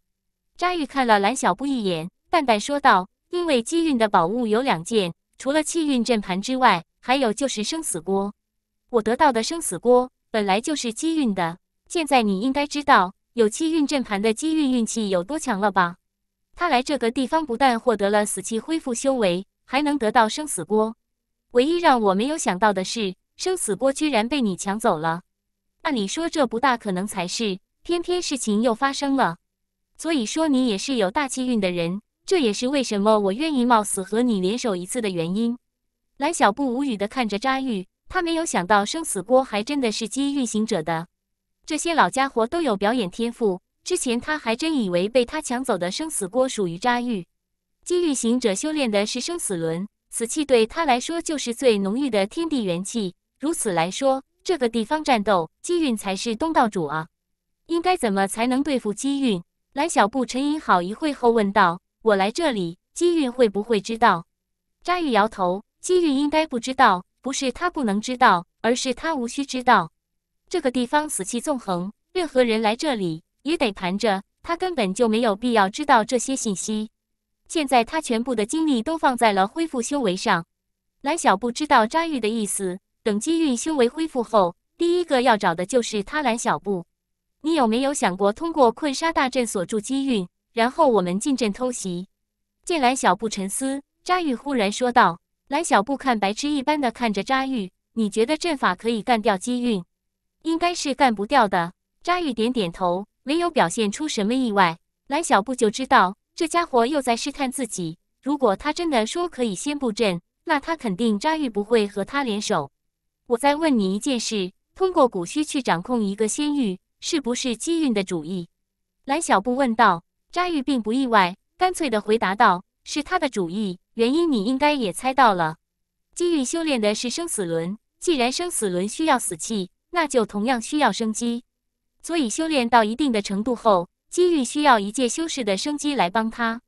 扎玉看了蓝小布一眼，淡淡说道：“因为机运的宝物有两件，除了气运阵盘之外，还有就是生死锅。我得到的生死锅本来就是机运的，现在你应该知道有气运阵盘的机运运气有多强了吧？他来这个地方不但获得了死气恢复修为，还能得到生死锅。唯一让我没有想到的是，生死锅居然被你抢走了。”按理说这不大可能才是，偏偏事情又发生了。所以说你也是有大气运的人，这也是为什么我愿意冒死和你联手一次的原因。蓝小布无语的看着扎玉，他没有想到生死锅还真的是机运行者的。这些老家伙都有表演天赋，之前他还真以为被他抢走的生死锅属于扎玉。机遇行者修炼的是生死轮，死气对他来说就是最浓郁的天地元气。如此来说。这个地方战斗，姬韵才是东道主啊！应该怎么才能对付姬韵？蓝小布沉吟好一会后问道：“我来这里，姬韵会不会知道？”扎玉摇头：“姬韵应该不知道，不是他不能知道，而是他无需知道。这个地方死气纵横，任何人来这里也得盘着，他根本就没有必要知道这些信息。现在他全部的精力都放在了恢复修为上。”蓝小布知道扎玉的意思。等姬韵修为恢复后，第一个要找的就是他蓝小布。你有没有想过通过困沙大阵锁住姬韵，然后我们进阵偷袭？见蓝小布沉思，扎玉忽然说道。蓝小布看白痴一般的看着扎玉，你觉得阵法可以干掉姬韵？应该是干不掉的。扎玉点点头，没有表现出什么意外。蓝小布就知道这家伙又在试探自己。如果他真的说可以先布阵，那他肯定扎玉不会和他联手。我再问你一件事：通过古虚去掌控一个仙域，是不是机运的主意？蓝小布问道。扎玉并不意外，干脆的回答道：“是他的主意，原因你应该也猜到了。机遇修炼的是生死轮，既然生死轮需要死气，那就同样需要生机。所以修炼到一定的程度后，机遇需要一介修士的生机来帮他。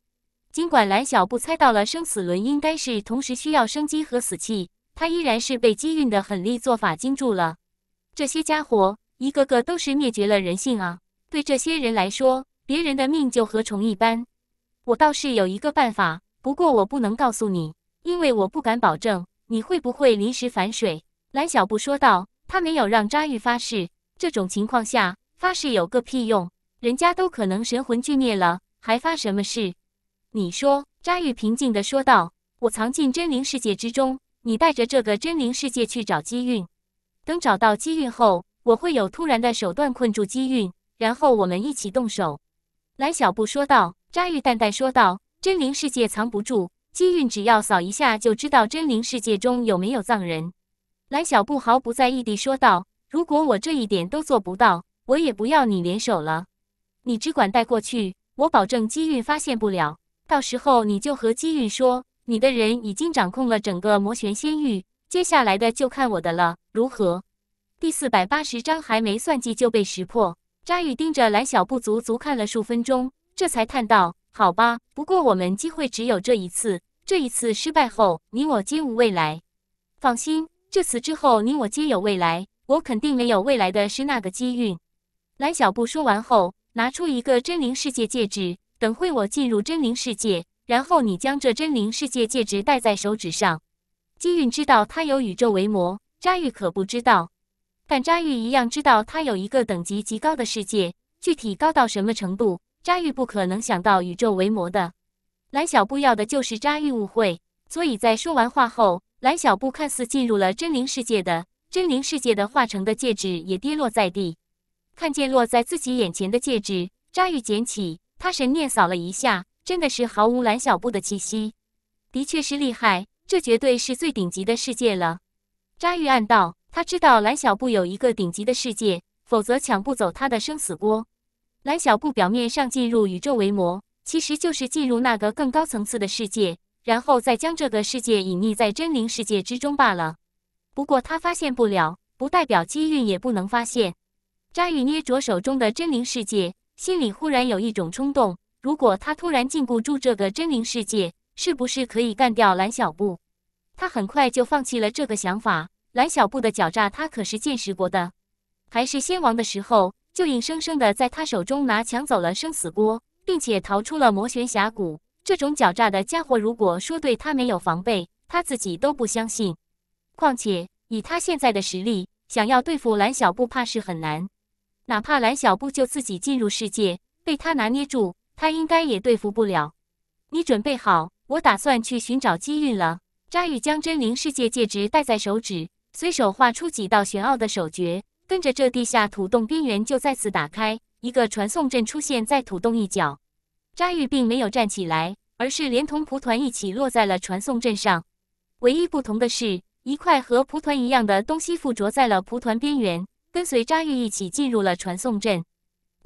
尽管蓝小布猜到了生死轮应该是同时需要生机和死气。”他依然是被机运的狠厉做法惊住了，这些家伙一个个都是灭绝了人性啊！对这些人来说，别人的命就和虫一般。我倒是有一个办法，不过我不能告诉你，因为我不敢保证你会不会临时反水。蓝小布说道，他没有让扎玉发誓，这种情况下发誓有个屁用，人家都可能神魂俱灭了，还发什么誓？你说？扎玉平静地说道：“我藏进真灵世界之中。”你带着这个真灵世界去找机运，等找到机运后，我会有突然的手段困住机运，然后我们一起动手。”蓝小布说道。扎玉淡淡说道：“真灵世界藏不住，机运只要扫一下就知道真灵世界中有没有藏人。”蓝小布毫不在意地说道：“如果我这一点都做不到，我也不要你联手了。你只管带过去，我保证机运发现不了。到时候你就和机运说。”你的人已经掌控了整个魔玄仙域，接下来的就看我的了。如何？第四百八十章还没算计就被识破。扎玉盯着蓝小布，足足看了数分钟，这才叹道：“好吧，不过我们机会只有这一次。这一次失败后，你我皆无未来。放心，这次之后，你我皆有未来。我肯定没有未来的是那个机运。”蓝小布说完后，拿出一个真灵世界戒指，等会我进入真灵世界。然后你将这真灵世界戒指戴在手指上。姬韵知道他有宇宙为魔，扎玉可不知道。但扎玉一样知道他有一个等级极高的世界，具体高到什么程度，扎玉不可能想到宇宙为魔的。蓝小布要的就是扎玉误会，所以在说完话后，蓝小布看似进入了真灵世界的，真灵世界的化成的戒指也跌落在地。看见落在自己眼前的戒指，扎玉捡起，他神念扫了一下。真的是毫无蓝小布的气息，的确是厉害，这绝对是最顶级的世界了。扎玉暗道，他知道蓝小布有一个顶级的世界，否则抢不走他的生死锅。蓝小布表面上进入宇宙为魔，其实就是进入那个更高层次的世界，然后再将这个世界隐匿在真灵世界之中罢了。不过他发现不了，不代表机运也不能发现。扎玉捏着手中的真灵世界，心里忽然有一种冲动。如果他突然禁锢住这个真灵世界，是不是可以干掉蓝小布？他很快就放弃了这个想法。蓝小布的狡诈，他可是见识过的。还是仙王的时候，就硬生生的在他手中拿抢走了生死锅，并且逃出了魔玄峡谷。这种狡诈的家伙，如果说对他没有防备，他自己都不相信。况且以他现在的实力，想要对付蓝小布，怕是很难。哪怕蓝小布就自己进入世界，被他拿捏住。他应该也对付不了。你准备好，我打算去寻找机遇了。扎玉将真灵世界戒指戴在手指，随手画出几道玄奥的手诀，跟着这地下土洞边缘就再次打开一个传送阵，出现在土洞一角。扎玉并没有站起来，而是连同蒲团一起落在了传送阵上。唯一不同的是，一块和蒲团一样的东西附着在了蒲团边缘，跟随扎玉一起进入了传送阵。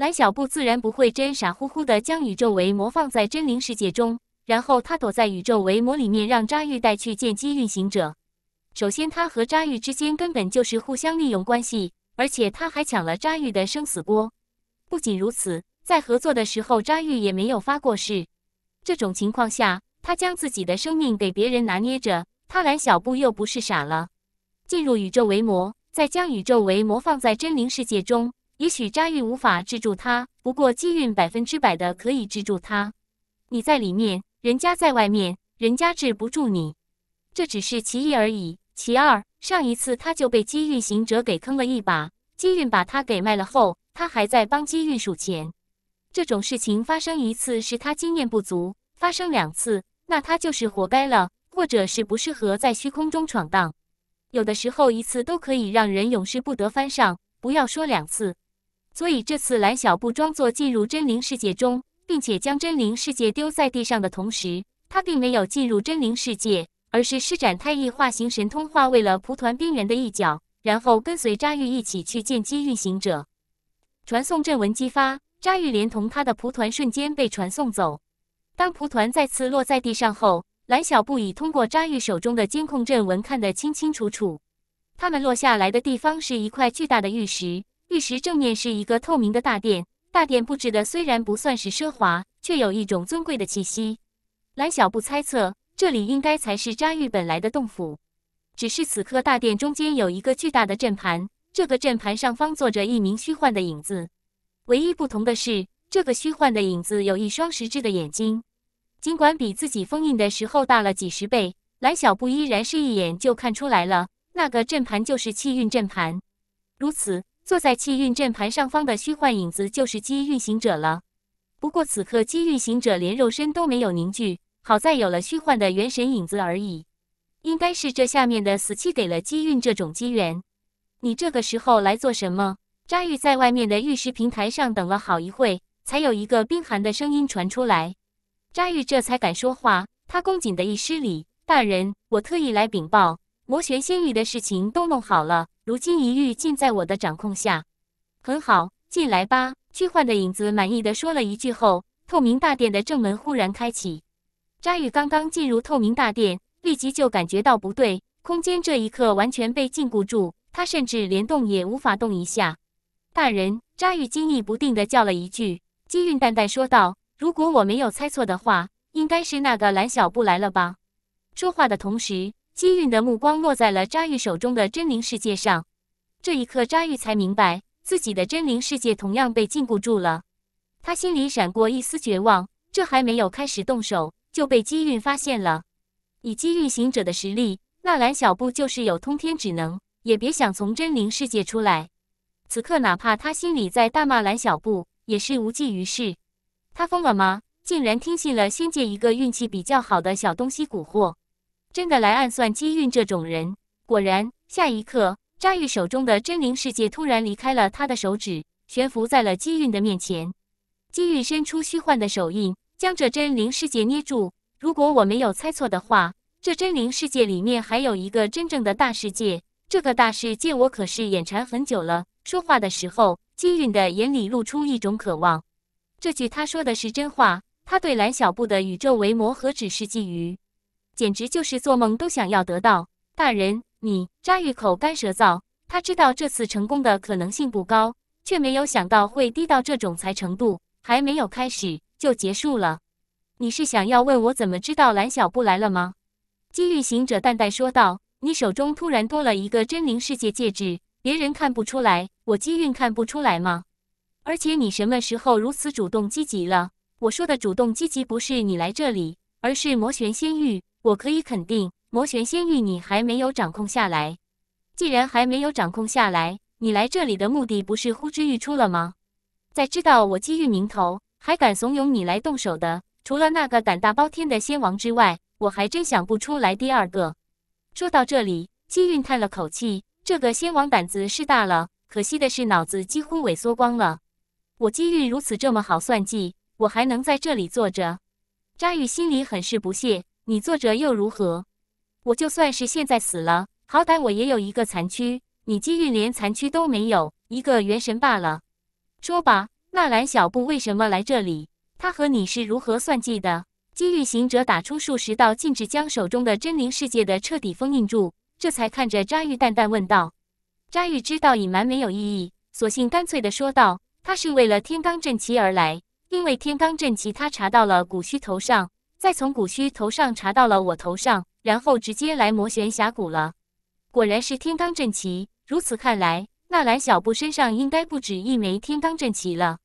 蓝小布自然不会真傻乎乎的将宇宙维魔放在真灵世界中，然后他躲在宇宙维魔里面让扎玉带去见机运行者。首先，他和扎玉之间根本就是互相利用关系，而且他还抢了扎玉的生死锅。不仅如此，在合作的时候，扎玉也没有发过誓。这种情况下，他将自己的生命给别人拿捏着，他蓝小布又不是傻了。进入宇宙维魔，再将宇宙维魔放在真灵世界中。也许渣运无法制住他，不过机运百分之百的可以制住他。你在里面，人家在外面，人家制不住你。这只是其一而已。其二，上一次他就被机运行者给坑了一把，机运把他给卖了后，他还在帮机运数钱。这种事情发生一次是他经验不足，发生两次，那他就是活该了，或者是不适合在虚空中闯荡。有的时候一次都可以让人永世不得翻上，不要说两次。所以这次蓝小布装作进入真灵世界中，并且将真灵世界丢在地上的同时，他并没有进入真灵世界，而是施展太异化形神通，化为了蒲团边缘的一角，然后跟随扎玉一起去见机运行者。传送阵纹激发，扎玉连同他的蒲团瞬间被传送走。当蒲团再次落在地上后，蓝小布已通过扎玉手中的监控阵纹看得清清楚楚，他们落下来的地方是一块巨大的玉石。玉石正面是一个透明的大殿，大殿布置的虽然不算是奢华，却有一种尊贵的气息。蓝小布猜测，这里应该才是扎玉本来的洞府。只是此刻大殿中间有一个巨大的阵盘，这个阵盘上方坐着一名虚幻的影子，唯一不同的是，这个虚幻的影子有一双实质的眼睛。尽管比自己封印的时候大了几十倍，蓝小布依然是一眼就看出来了，那个阵盘就是气运阵盘。如此。坐在气运阵盘上方的虚幻影子就是机运行者了，不过此刻机运行者连肉身都没有凝聚，好在有了虚幻的元神影子而已。应该是这下面的死气给了机运这种机缘。你这个时候来做什么？扎玉在外面的玉石平台上等了好一会，才有一个冰寒的声音传出来。扎玉这才敢说话，他恭谨的一施礼：“大人，我特意来禀报魔玄仙域的事情都弄好了。”如今一遇尽在我的掌控下，很好，进来吧。虚幻的影子满意的说了一句后，透明大殿的正门忽然开启。扎玉刚刚进入透明大殿，立即就感觉到不对，空间这一刻完全被禁锢住，他甚至连动也无法动一下。大人，扎玉惊异不定的叫了一句。机韵淡淡说道：“如果我没有猜错的话，应该是那个蓝小布来了吧。”说话的同时。姬韵的目光落在了扎玉手中的真灵世界上，这一刻扎玉才明白自己的真灵世界同样被禁锢住了。他心里闪过一丝绝望，这还没有开始动手就被姬韵发现了。以姬韵行者的实力，纳兰小布就是有通天之能，也别想从真灵世界出来。此刻哪怕他心里在大骂蓝小布，也是无济于事。他疯了吗？竟然听信了仙界一个运气比较好的小东西蛊惑。真的来暗算姬韵这种人，果然，下一刻，扎玉手中的真灵世界突然离开了他的手指，悬浮在了姬韵的面前。姬韵伸出虚幻的手印，将这真灵世界捏住。如果我没有猜错的话，这真灵世界里面还有一个真正的大世界。这个大世界，我可是眼馋很久了。说话的时候，姬韵的眼里露出一种渴望。这句他说的是真话，他对蓝小布的宇宙为魔何止是觊觎。简直就是做梦都想要得到。大人，你扎玉口干舌燥。他知道这次成功的可能性不高，却没有想到会低到这种才程度，还没有开始就结束了。你是想要问我怎么知道蓝小布来了吗？机遇行者淡淡说道：“你手中突然多了一个真灵世界戒指，别人看不出来，我机运看不出来吗？而且你什么时候如此主动积极了？我说的主动积极不是你来这里，而是魔玄仙域。”我可以肯定，魔玄仙域你还没有掌控下来。既然还没有掌控下来，你来这里的目的不是呼之欲出了吗？在知道我姬玉名头，还敢怂恿你来动手的，除了那个胆大包天的仙王之外，我还真想不出来第二个。说到这里，姬玉叹了口气：，这个仙王胆子是大了，可惜的是脑子几乎萎缩光了。我姬玉如此这么好算计，我还能在这里坐着？扎玉心里很是不屑。你坐着又如何？我就算是现在死了，好歹我也有一个残躯。你机遇连残躯都没有，一个元神罢了。说吧，纳兰小布为什么来这里？他和你是如何算计的？机遇行者打出数十道禁制，将手中的真灵世界的彻底封印住，这才看着扎玉淡淡问道。扎玉知道隐瞒没有意义，索性干脆的说道：“他是为了天罡阵旗而来，因为天罡阵旗，他查到了古虚头上。”再从古虚头上查到了我头上，然后直接来魔玄峡谷了。果然是天罡阵旗。如此看来，纳兰小布身上应该不止一枚天罡阵旗了。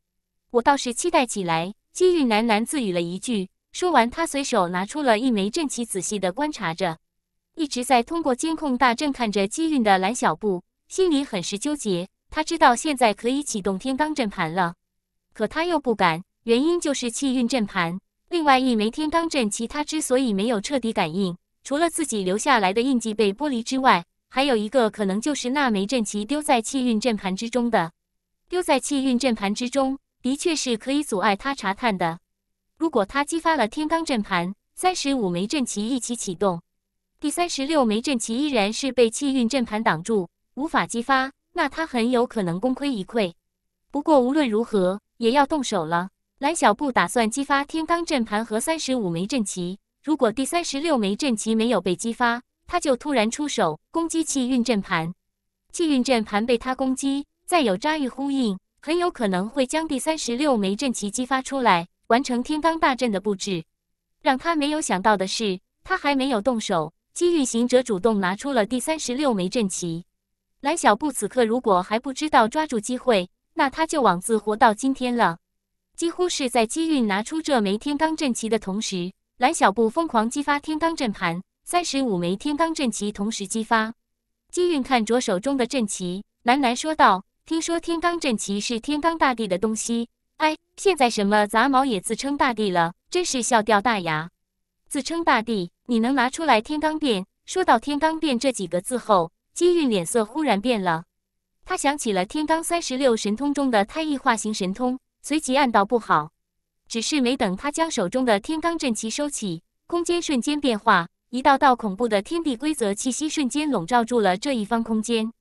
我倒是期待起来。姬遇喃喃自语了一句。说完，他随手拿出了一枚阵旗，仔细的观察着。一直在通过监控大阵看着姬运的蓝小布心里很是纠结。他知道现在可以启动天罡阵盘了，可他又不敢，原因就是气运阵盘。另外一枚天罡阵，其他之所以没有彻底感应，除了自己留下来的印记被剥离之外，还有一个可能就是那枚阵旗丢在气运阵盘之中的。丢在气运阵盘之中，的确是可以阻碍他查探的。如果他激发了天罡阵盘，三十五枚阵旗一起启动，第三十六枚阵旗依然是被气运阵盘挡住，无法激发，那他很有可能功亏一篑。不过无论如何，也要动手了。蓝小布打算激发天罡阵盘和三十五枚阵旗，如果第三十六枚阵旗没有被激发，他就突然出手攻击气运阵盘。气运阵盘被他攻击，再有扎玉呼应，很有可能会将第三十六枚阵旗激发出来，完成天罡大阵的布置。让他没有想到的是，他还没有动手，机遇行者主动拿出了第三十六枚阵旗。蓝小布此刻如果还不知道抓住机会，那他就枉自活到今天了。几乎是在姬韵拿出这枚天罡阵旗的同时，蓝小布疯狂激发天罡阵盘，三十五枚天罡阵旗同时激发。姬韵看着手中的阵旗，喃喃说道：“听说天罡阵旗是天罡大帝的东西，哎，现在什么杂毛也自称大帝了，真是笑掉大牙！自称大帝，你能拿出来天罡变？说到天罡变这几个字后，姬韵脸色忽然变了，他想起了天罡三十六神通中的太翼化形神通。”随即暗道不好，只是没等他将手中的天罡阵旗收起，空间瞬间变化，一道道恐怖的天地规则气息瞬间笼罩住了这一方空间。